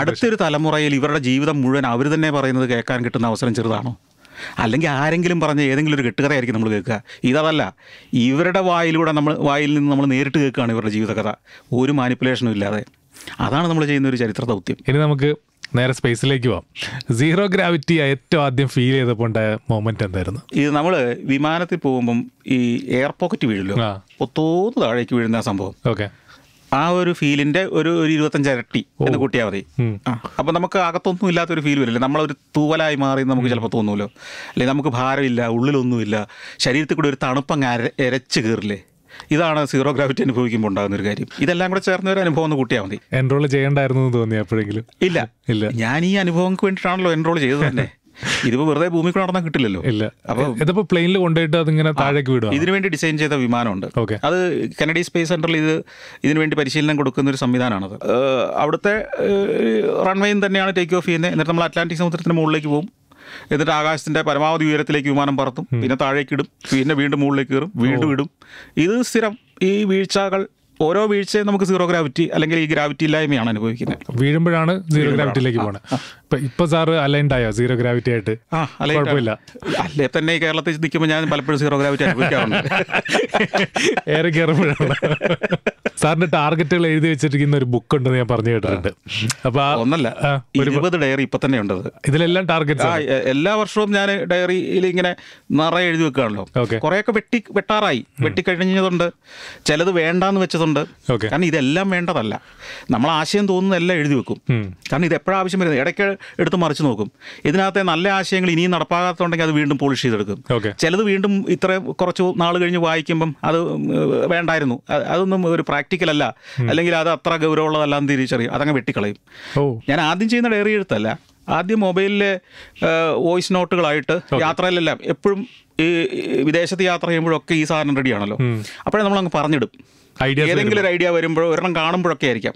അടുത്തൊരു തലമുറയിൽ ഇവരുടെ ജീവിതം മുഴുവൻ അവർ തന്നെ പറയുന്നത് കേൾക്കാൻ കിട്ടുന്ന അവസരം ചെറുതാണോ അല്ലെങ്കിൽ ആരെങ്കിലും പറഞ്ഞ ഏതെങ്കിലും ഒരു കെട്ടുകഥയായിരിക്കും നമ്മൾ കേൾക്കുക ഇതല്ല ഇവരുടെ വായിലൂടെ നമ്മൾ വായിൽ നിന്ന് നമ്മൾ നേരിട്ട് കേൾക്കുകയാണ് ഇവരുടെ ജീവിതകഥ ഒരു മാനിപ്പുലേഷനും ഇല്ലാതെ അതാണ് നമ്മൾ ചെയ്യുന്ന ഒരു ചരിത്ര ദൗത്യം ഇനി നമുക്ക് നേരെ സ്പേസിലേക്ക് പോവാം സീറോ ഗ്രാവിറ്റി ഏറ്റവും ആദ്യം ഫീൽ ചെയ്തപ്പോൾ ഉണ്ടായ മൊമെന്റ് എന്തായിരുന്നു ഇത് നമ്മൾ വിമാനത്തിൽ പോകുമ്പം ഈ എയർ പോക്കറ്റ് വീഴല്ലോ ഒത്തോന്ന് താഴേക്ക് വീഴുന്ന സംഭവം ഓക്കെ ആ ഒരു ഫീലിന്റെ ഒരു ഒരു ഇരുപത്തഞ്ച് ഇരട്ടി എന്ന് കൂട്ടിയാൽ മതി അപ്പൊ നമുക്ക് അകത്തൊന്നും ഇല്ലാത്തൊരു ഫീൽ വരില്ല നമ്മളൊരു തൂവലായി മാറി നമുക്ക് ചിലപ്പോൾ തോന്നുമല്ലോ അല്ലെങ്കിൽ നമുക്ക് ഭാരമില്ല ഉള്ളിലൊന്നുമില്ല ശരീരത്തിൽ കൂടി ഒരു തണുപ്പങ്ങ് അര കീറില്ലേ ഇതാണ് സീറോ ഗ്രാവിറ്റി അനുഭവിക്കുമ്പോൾ ഉണ്ടാകുന്ന ഒരു കാര്യം ഇതെല്ലാം കൂടെ ചേർന്ന ഒരു അനുഭവം ഒന്ന് കൂട്ടിയാൽ മതി എൻറോൾ ചെയ്യണ്ടായിരുന്നു തോന്നി അപ്പോഴെങ്കിലും ഇല്ല ഇല്ല ഞാൻ ഈ അനുഭവങ്ങൾക്ക് വേണ്ടിയിട്ടാണല്ലോ എൻറോൾ ചെയ്തത് തന്നെ ഇതിപ്പോ വെറുതെ ഭൂമിക്ക് നടന്നാൽ കിട്ടില്ലല്ലോ ഇല്ല അപ്പോൾ ഇതിപ്പോ പ്ലെയിനിൽ കൊണ്ടുപോയിട്ട് അതിങ്ങനെ താഴേക്ക് വിടുക ഇതിനു വേണ്ടി ഡിസൈൻ ചെയ്ത വിമാനമുണ്ട് അത് കനഡി സ്പേസ് സെന്ററിൽ ഇത് ഇതിനു വേണ്ടി പരിശീലനം കൊടുക്കുന്ന ഒരു സംവിധാനമാണത് അവിടുത്തെ റൺവേയിൽ തന്നെയാണ് ടേക്ക് ഓഫ് ചെയ്യുന്നത് എന്നിട്ട് നമ്മൾ അറ്റ്ലാന്റിക് സമുദ്രത്തിന് മുകളിലേക്ക് പോകും എന്നിട്ട് ആകാശത്തിന്റെ പരമാവധി ഉയരത്തിലേക്ക് വിമാനം പറത്തും പിന്നെ താഴേക്ക് ഇടും പിന്നെ വീണ്ടും മുകളിലേക്ക് കയറും വീണ്ടും ഇടും ഇത് സ്ഥിരം ഈ വീഴ്ചകൾ ഓരോ വീഴ്ചയും നമുക്ക് സീറോ ഗ്രാവിറ്റി അല്ലെങ്കിൽ ഈ ഗ്രാവിറ്റി ഇല്ലായ്മയാണ് അനുഭവിക്കുന്നത് വീഴുമ്പോഴാണ് സീറോ ഗ്രാവിറ്റിയിലേക്ക് പോകുന്നത് ഇപ്പൊ ഇപ്പൊ സാറ് അലൈൻഡായോ സീറോ ഗ്രാവിറ്റി ആയിട്ട് കുഴപ്പമില്ല അല്ലേ തന്നെ ഈ കേരളത്തിൽ നിൽക്കുമ്പോൾ ഞാൻ പലപ്പോഴും സീറോ ഗ്രാവിറ്റി അനുഭവിക്കാറുണ്ട് ഏറെ കയറുമ്പോഴാണ് സാറിന്റെ ടാർഗറ്റുകൾ എഴുതി വെച്ചിരിക്കുന്ന ഒരു ബുക്ക് ഉണ്ടെന്ന് ഞാൻ പറഞ്ഞു കേട്ടിട്ടുണ്ട് അപ്പൊ ഒന്നല്ല ഡയറി തന്നെ ഉണ്ട് ഇതിലെല്ലാം ടാർഗറ്റ് എല്ലാ വർഷവും ഞാൻ ഡയറിയിൽ ഇങ്ങനെ നിറയെ എഴുതി വെക്കുകയാണല്ലോ കുറെയൊക്കെ വെട്ടി വെട്ടാറായി വെട്ടിക്കഴിഞ്ഞതുണ്ട് ചിലത് വേണ്ടാന്ന് വെച്ചതുണ്ട് കാരണം ഇതെല്ലാം വേണ്ടതല്ല നമ്മൾ ആശയം എല്ലാം എഴുതി വെക്കും കാരണം ഇത് ആവശ്യം വരുന്നത് ഇടയ്ക്ക് എടുത്ത് മറിച്ച് നോക്കും ഇതിനകത്തെ നല്ല ആശയങ്ങൾ ഇനിയും നടപ്പാകാത്തതുണ്ടെങ്കിൽ അത് വീണ്ടും പോളിഷ് ചെയ്തെടുക്കും ചിലത് വീണ്ടും ഇത്ര കുറച്ച് നാൾ കഴിഞ്ഞ് വായിക്കുമ്പം അത് വേണ്ടായിരുന്നു അതൊന്നും ഒരു പ്രാക്ടീസ് പ്രാക്ടിക്കൽ അല്ല അല്ലെങ്കിൽ അത് അത്ര ഗൗരവമുള്ളതല്ല എന്ന് തിരിച്ചറിയും അതങ്ങ് വെട്ടിക്കളയും ഞാൻ ആദ്യം ചെയ്യുന്ന ഡയറി എഴുത്തല്ല ആദ്യം മൊബൈലിലെ വോയിസ് നോട്ടുകളായിട്ട് യാത്രയിലെല്ലാം എപ്പോഴും ഈ വിദേശത്ത് യാത്ര ചെയ്യുമ്പോഴൊക്കെ ഈ സാധനം റെഡിയാണല്ലോ അപ്പോഴേ നമ്മൾ അങ്ങ് പറഞ്ഞിടും ഏതെങ്കിലും ഒരു ഐഡിയ വരുമ്പോഴോ ഒരെണ്ണം കാണുമ്പോഴൊക്കെ ആയിരിക്കാം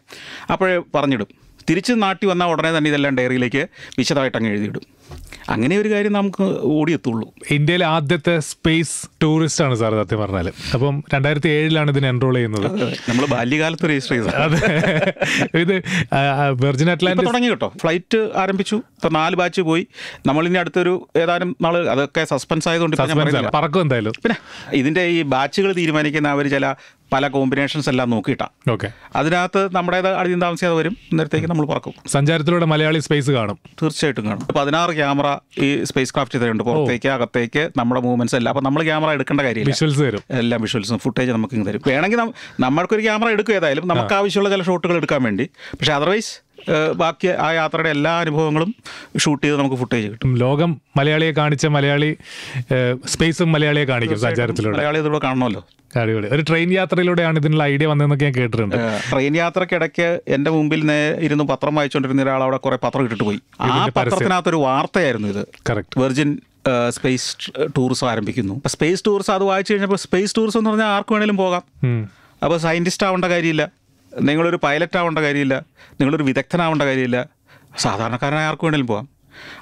അപ്പോഴേ പറഞ്ഞിടും തിരിച്ച് നാട്ടി വന്നാൽ ഉടനെ തന്നെ ഇതെല്ലാം ഡയറിയിലേക്ക് വിശദമായിട്ട് അങ്ങ് എഴുതിയിടും അങ്ങനെ ഒരു കാര്യം നമുക്ക് ഓടിയെത്തുള്ളൂ ഇന്ത്യയിലെ ആദ്യത്തെ സ്പേസ് ടൂറിസ്റ്റ് ആണ് സാർ സത്യം പറഞ്ഞാൽ അപ്പം രണ്ടായിരത്തി ഏഴിലാണ് ഇതിന് എൻറോൾ ചെയ്യുന്നത് നമ്മൾ ബാല്യകാലത്ത് രജിസ്റ്റർ ചെയ്തത് ഇത് വെർജിൻ അറ്റ്ലാന്റിക് തുടങ്ങി കേട്ടോ ഫ്ലൈറ്റ് ആരംഭിച്ചു ഇപ്പൊ നാല് ബാച്ച് പോയി നമ്മൾ ഇനി അടുത്തൊരു ഏതാനും നാള് അതൊക്കെ സസ്പെൻസ് ആയതുകൊണ്ട് പറക്കും എന്തായാലും പിന്നെ ഇതിന്റെ ഈ ബാച്ചുകൾ തീരുമാനിക്കുന്ന അവർ ചില പല കോമ്പിനേഷൻസ് എല്ലാം നോക്കിയിട്ടാണ് ഓക്കെ അതിനകത്ത് നമ്മുടേത് അധികം താമസിയാതെ വരും നേരത്തേക്ക് നമ്മൾ പറക്കും സഞ്ചാരത്തിലൂടെ മലയാളി സ്പേസ് കാണും തീർച്ചയായിട്ടും കാണും പതിനാറ് ക്യാമറ ഈ സ്പേസ് ക്രാഫ്റ്റ് ചെയ്തിട്ടുണ്ട് പുറത്തേക്ക് അകത്തേക്ക് നമ്മുടെ മൂവ്മെന്റ്സ് എല്ലാം അപ്പോൾ നമ്മൾ ക്യാമറ എടുക്കേണ്ട കാര്യമില്ല വിഷ്വൽസ് തരും എല്ലാം വിഷ്വൽസും ഫുട്ടേജ് നമുക്ക് തരും വേണമെങ്കിൽ നമ്മൾക്കൊരു ക്യാമറ എടുക്കും ഏതായാലും നമുക്ക് ആവശ്യമുള്ള ചില ഷോട്ടുകൾ എടുക്കാൻ വേണ്ടി പക്ഷേ അതർവൈസ് ബാക്കി ആ യാത്രയുടെ എല്ലാ അനുഭവങ്ങളും ഷൂട്ട് ചെയ്ത് നമുക്ക് ഫുട്ടേജ് കിട്ടും ലോകം മലയാളിയെ കാണിച്ച മലയാളി സ്പേസും മലയാളിയെ കാണിക്കും സഞ്ചാരത്തിലൂടെ മലയാളി ഇതിലൂടെ കാണണമല്ലോ ഒരു ട്രെയിൻ യാത്രയിലൂടെയാണ് ഇതിനുള്ള ഐഡിയ വന്നതെന്നൊക്കെ ഞാൻ കേട്ടിട്ടുണ്ട് ട്രെയിൻ യാത്രക്കിടയ്ക്ക് എന്റെ മുമ്പിൽ ഇരുന്ന് പത്രം വായിച്ചുകൊണ്ടിരുന്ന ഒരാൾ അവിടെ കുറെ പത്രം ഇട്ടിട്ട് പോയി ആ പത്രത്തിനകത്തൊരു വാർത്തയായിരുന്നു ഇത് കറക്റ്റ് വെർജിൻ സ്പേസ് ടൂറിസം ആരംഭിക്കുന്നു സ്പേസ് ടൂറിസം അത് വായിച്ചു കഴിഞ്ഞപ്പോൾ സ്പേസ് ടൂറിസം എന്ന് പറഞ്ഞാൽ ആർക്ക് വേണേലും പോകാം അപ്പോൾ സയന്റിസ്റ്റ് ആവേണ്ട കാര്യമില്ല നിങ്ങളൊരു പൈലറ്റ് ആവേണ്ട കാര്യമില്ല നിങ്ങളൊരു വിദഗ്ധനാവേണ്ട കാര്യമില്ല സാധാരണക്കാരനായ ആർക്ക് വേണേലും പോകാം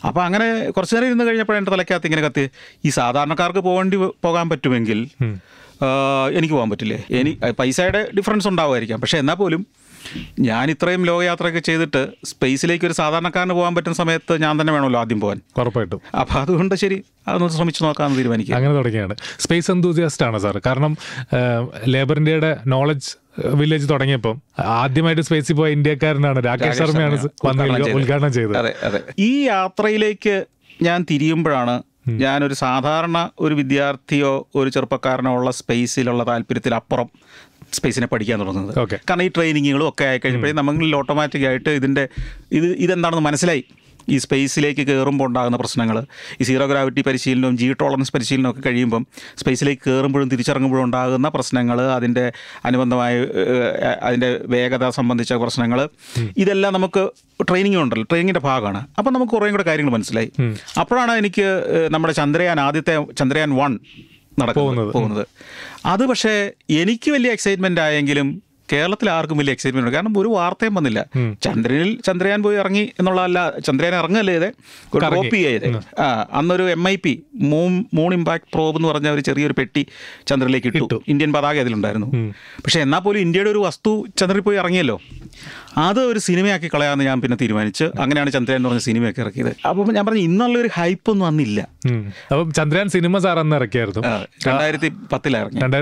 അപ്പോൾ അങ്ങനെ കുറച്ച് നേരം ഇരുന്ന് കഴിഞ്ഞപ്പോൾ എൻ്റെ തലയ്ക്കകത്ത് ഇങ്ങനെ കത്തി ഈ സാധാരണക്കാർക്ക് പോകേണ്ടി പോകാൻ പറ്റുമെങ്കിൽ എനിക്ക് പോകാൻ പറ്റില്ലേ എനിക്ക് പൈസയുടെ ഡിഫറൻസ് ഉണ്ടാവുമായിരിക്കാം പക്ഷേ എന്നാൽ പോലും ഞാൻ ഇത്രയും ലോകയാത്രയൊക്കെ ചെയ്തിട്ട് സ്പേസിലേക്ക് ഒരു സാധാരണക്കാരന് പോകാൻ പറ്റുന്ന സമയത്ത് ഞാൻ തന്നെ വേണമല്ലോ ആദ്യം പോകാൻ ഉറപ്പായിട്ടും അപ്പോൾ അതുകൊണ്ട് ശരി അതൊന്ന് ശ്രമിച്ചു നോക്കാമെന്ന് തീരുമാനിക്കുക അങ്ങനെ തുടങ്ങിയാണ് സ്പേസ് എന്തൂസിയാസ്റ്റ് ആണ് സാർ കാരണം ലേബർ നോളജ് വില്ലേജ് തുടങ്ങിയപ്പോൾ ആദ്യമായിട്ട് സ്പേസിൽ പോയ ഇന്ത്യക്കാരനാണ് രാകേഷ് ശർമ്മയാണ് ഉദ്ഘാടനം ചെയ്തത് ഈ യാത്രയിലേക്ക് ഞാൻ തിരിയുമ്പോഴാണ് ഞാനൊരു സാധാരണ ഒരു വിദ്യാർത്ഥിയോ ഒരു ചെറുപ്പക്കാരനോ ഉള്ള സ്പേസിലുള്ള താല്പര്യത്തിൽ അപ്പുറം സ്പേസിനെ പഠിക്കാൻ തുടങ്ങുന്നത് കാരണം ഈ ട്രെയിനിങ്ങുകളും ഒക്കെ ആയി കഴിഞ്ഞപ്പോഴേ നമ്മളിൽ ഓട്ടോമാറ്റിക്കായിട്ട് ഇതിൻ്റെ ഇത് ഇതെന്താണെന്ന് മനസ്സിലായി ഈ സ്പേസിലേക്ക് കയറുമ്പോൾ ഉണ്ടാകുന്ന പ്രശ്നങ്ങൾ ഈ സീറോ ഗ്രാവിറ്റി പരിശീലനവും ജി ടോളറൻസ് പരിശീലനവും ഒക്കെ കഴിയുമ്പം സ്പേസിലേക്ക് കയറുമ്പോഴും തിരിച്ചിറങ്ങുമ്പോഴും ഉണ്ടാകുന്ന പ്രശ്നങ്ങൾ അതിൻ്റെ അനുബന്ധമായ അതിൻ്റെ വേഗത സംബന്ധിച്ച പ്രശ്നങ്ങൾ ഇതെല്ലാം നമുക്ക് ട്രെയിനിങ് ഉണ്ടല്ലോ ട്രെയിനിങ്ങിൻ്റെ ഭാഗമാണ് അപ്പം നമുക്ക് കുറേ കൂടെ കാര്യങ്ങൾ മനസ്സിലായി അപ്പോഴാണ് എനിക്ക് നമ്മുടെ ചന്ദ്രയാൻ ആദ്യത്തെ ചന്ദ്രയാൻ വൺ നടക്കുന്നത് പോകുന്നത് അത് പക്ഷേ എനിക്ക് വലിയ എക്സൈറ്റ്മെൻ്റ് ആയെങ്കിലും കേരളത്തിൽ ആർക്കും വലിയ എക്സൈറ്റ്മെന്റ് ഉണ്ട് കാരണം ഒരു വാർത്തയും വന്നില്ല ചന്ദ്രനിൽ ചന്ദ്രയാൻ പോയി ഇറങ്ങി എന്നുള്ളതല്ല ചന്ദ്രയാൻ ഇറങ്ങല്ലേ ചെയ്തേ കോപ്പി ചെയ്തേ അന്നൊരു M I P moon moon impact probe എന്ന് പറഞ്ഞ ഒരു ചെറിയൊരു പെട്ടി ചന്ദ്രനിലേക്ക് ഇട്ടു ഇന്ത്യൻ പതാക അതിലുണ്ടായിരുന്നു പക്ഷേ എന്നാൽ പോലും ഇന്ത്യയുടെ ഒരു വസ്തു ചന്ദ്രനിൽ പോയി ഇറങ്ങിയല്ലോ അത് ഒരു സിനിമയാക്കി കളയാമെന്ന് ഞാൻ പിന്നെ തീരുമാനിച്ച് അങ്ങനെയാണ് ചന്ദ്രയാൻ എന്ന് പറഞ്ഞ സിനിമയൊക്കെ ഇറക്കിയത് അപ്പം ഞാൻ പറഞ്ഞു ഇന്നുള്ള ഒരു ഹൈപ്പ് ഒന്നും അന്നില്ല അപ്പം ചന്ദ്രയാൻ സിനിമ സാർ അന്ന് ഇറക്കിയായിരുന്നു രണ്ടായിരത്തി പത്തിലായിരുന്നു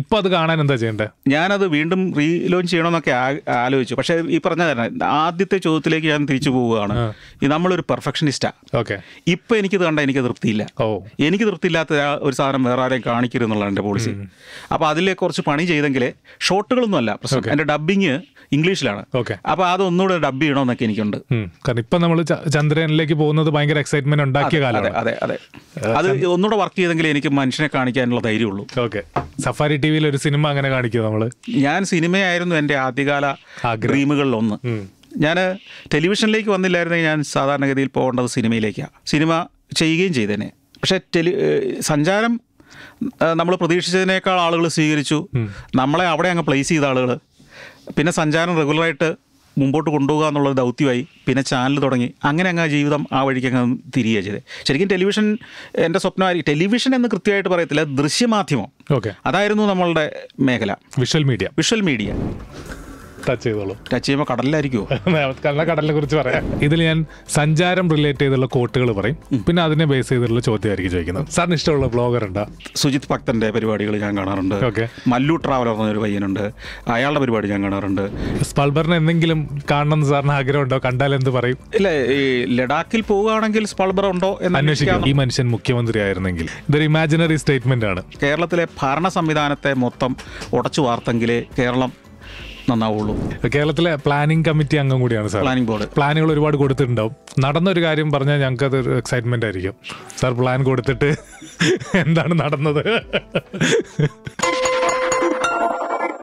ഇപ്പൊ അത് കാണാൻ എന്താ ചെയ്യേണ്ടത് ഞാനത് വീണ്ടും ലോഞ്ച് ചെയ്യണമെന്നൊക്കെ ആലോചിച്ചു പക്ഷേ ഈ പറഞ്ഞ കാരണം ആദ്യത്തെ ചോദ്യത്തിലേക്ക് ഞാൻ തിരിച്ചു പോവുകയാണ് നമ്മളൊരു പെർഫെക്ഷനിസ്റ്റാ ഓക്കെ ഇപ്പം എനിക്ക് കണ്ട എനിക്ക് തൃപ്തിയില്ല ഓ എനിക്ക് തൃപ്തിയില്ലാത്ത ഒരു സാധനം വേറെ ആരെയും കാണിക്കരുത് എന്നുള്ളതാണ് എൻ്റെ പോളിസി അപ്പോൾ അതിലെ കുറച്ച് പണി ചെയ്തെങ്കിൽ ഷോട്ടുകളൊന്നുമല്ല പ്രശ്നം എൻ്റെ ഡബ്ബിങ് ഇംഗ്ലീഷിലാണ് ഓക്കെ അപ്പൊ അതൊന്നുകൂടെ ഡബ് ചെയ്യണമെന്നൊക്കെ എനിക്കുണ്ട് കാരണം ഇപ്പൊ നമ്മൾ ചന്ദ്രനിലേക്ക് പോകുന്നത് ഭയങ്കര എക്സൈറ്റ്മെന്റ് ഉണ്ടാക്കിയ കാലം അതെ അതെ അത് ഒന്നുകൂടെ വർക്ക് ചെയ്തെങ്കിൽ എനിക്ക് മനുഷ്യനെ കാണിക്കാനുള്ള ധൈര്യമുള്ളൂ ഓക്കെ സഫാരി ടി വിയിൽ ഒരു സിനിമ അങ്ങനെ കാണിക്കും നമ്മൾ ഞാൻ സിനിമയായിരുന്നു എൻ്റെ ആദ്യകാല ഡ്രീമുകളിൽ ഒന്ന് ഞാൻ ടെലിവിഷനിലേക്ക് വന്നില്ലായിരുന്നെങ്കിൽ ഞാൻ സാധാരണഗതിയിൽ പോകേണ്ടത് സിനിമയിലേക്കാണ് സിനിമ ചെയ്യുകയും ചെയ്തേനെ പക്ഷേ ടെലി സഞ്ചാരം നമ്മൾ പ്രതീക്ഷിച്ചതിനേക്കാൾ ആളുകൾ സ്വീകരിച്ചു നമ്മളെ അവിടെ അങ്ങ് പ്ലേസ് ചെയ്ത ആളുകൾ പിന്നെ സഞ്ചാരം റെഗുലറായിട്ട് മുമ്പോട്ട് കൊണ്ടുപോകുക എന്നുള്ള ദൗത്യമായി പിന്നെ ചാനൽ തുടങ്ങി അങ്ങനെ അങ്ങ് ജീവിതം ആ വഴിക്ക് അങ്ങ് തിരികെ ചെയ്തത് ശരിക്കും ടെലിവിഷൻ എൻ്റെ സ്വപ്നമായി ടെലിവിഷൻ എന്ന് കൃത്യമായിട്ട് പറയത്തില്ല ദൃശ്യമാധ്യമം ഓക്കെ അതായിരുന്നു നമ്മളുടെ മേഖല visual media visual media touch ചെയ്തോളൂ ടച്ച് ചെയ്യുമ്പോൾ കടലിലായിരിക്കുമോ കടലിനെ കുറിച്ച് പറയാം ഇതിൽ ഞാൻ സഞ്ചാരം റിലേറ്റ് ചെയ്തുള്ള കോട്ടുകൾ പറയും പിന്നെ അതിനെ ബേസ് ചെയ്തിട്ടുള്ള ചോദ്യമായിരിക്കും ചോദിക്കുന്നത് സാറിന് ഇഷ്ടമുള്ള ബ്ലോഗർ ഉണ്ട് സുജിത് ഭക്തന്റെ പരിപാടികൾ ഞാൻ കാണാറുണ്ട് മല്ലു ട്രാവലർ എന്നൊരു പയ്യനുണ്ട് അയാളുടെ പരിപാടി ഞാൻ കാണാറുണ്ട് സ്പൾബറിന് എന്തെങ്കിലും കാണണം സാറിന് ആഗ്രഹമുണ്ടോ കണ്ടാൽ എന്ത് പറയും ഇല്ല ഈ ലഡാക്കിൽ പോവുകയാണെങ്കിൽ സ്പൾബർ ഉണ്ടോ എന്ന് അന്വേഷിക്കാം ഈ മനുഷ്യൻ മുഖ്യമന്ത്രി ആയിരുന്നെങ്കിൽ ഇതൊരു ഇമാജിനറി സ്റ്റേറ്റ്മെന്റ് ആണ് കേരളത്തിലെ ഭരണ സംവിധാനത്തെ മൊത്തം ഉടച്ചു വാർത്തെങ്കിലേ കേരളം നന്നാവുള്ളൂ കേരളത്തിലെ പ്ലാനിംഗ് കമ്മിറ്റി അംഗം കൂടിയാണ് സാർ പ്ലാനിംഗ് ബോർഡ് പ്ലാനുകൾ ഒരുപാട് കൊടുത്തിട്ടുണ്ടാവും നടന്നൊരു കാര്യം പറഞ്ഞാൽ ഞങ്ങൾക്ക് അത് എക്സൈറ്റ്മെന്റ് ആയിരിക്കും സാർ പ്ലാൻ കൊടുത്തിട്ട് എന്താണ് നടന്നത്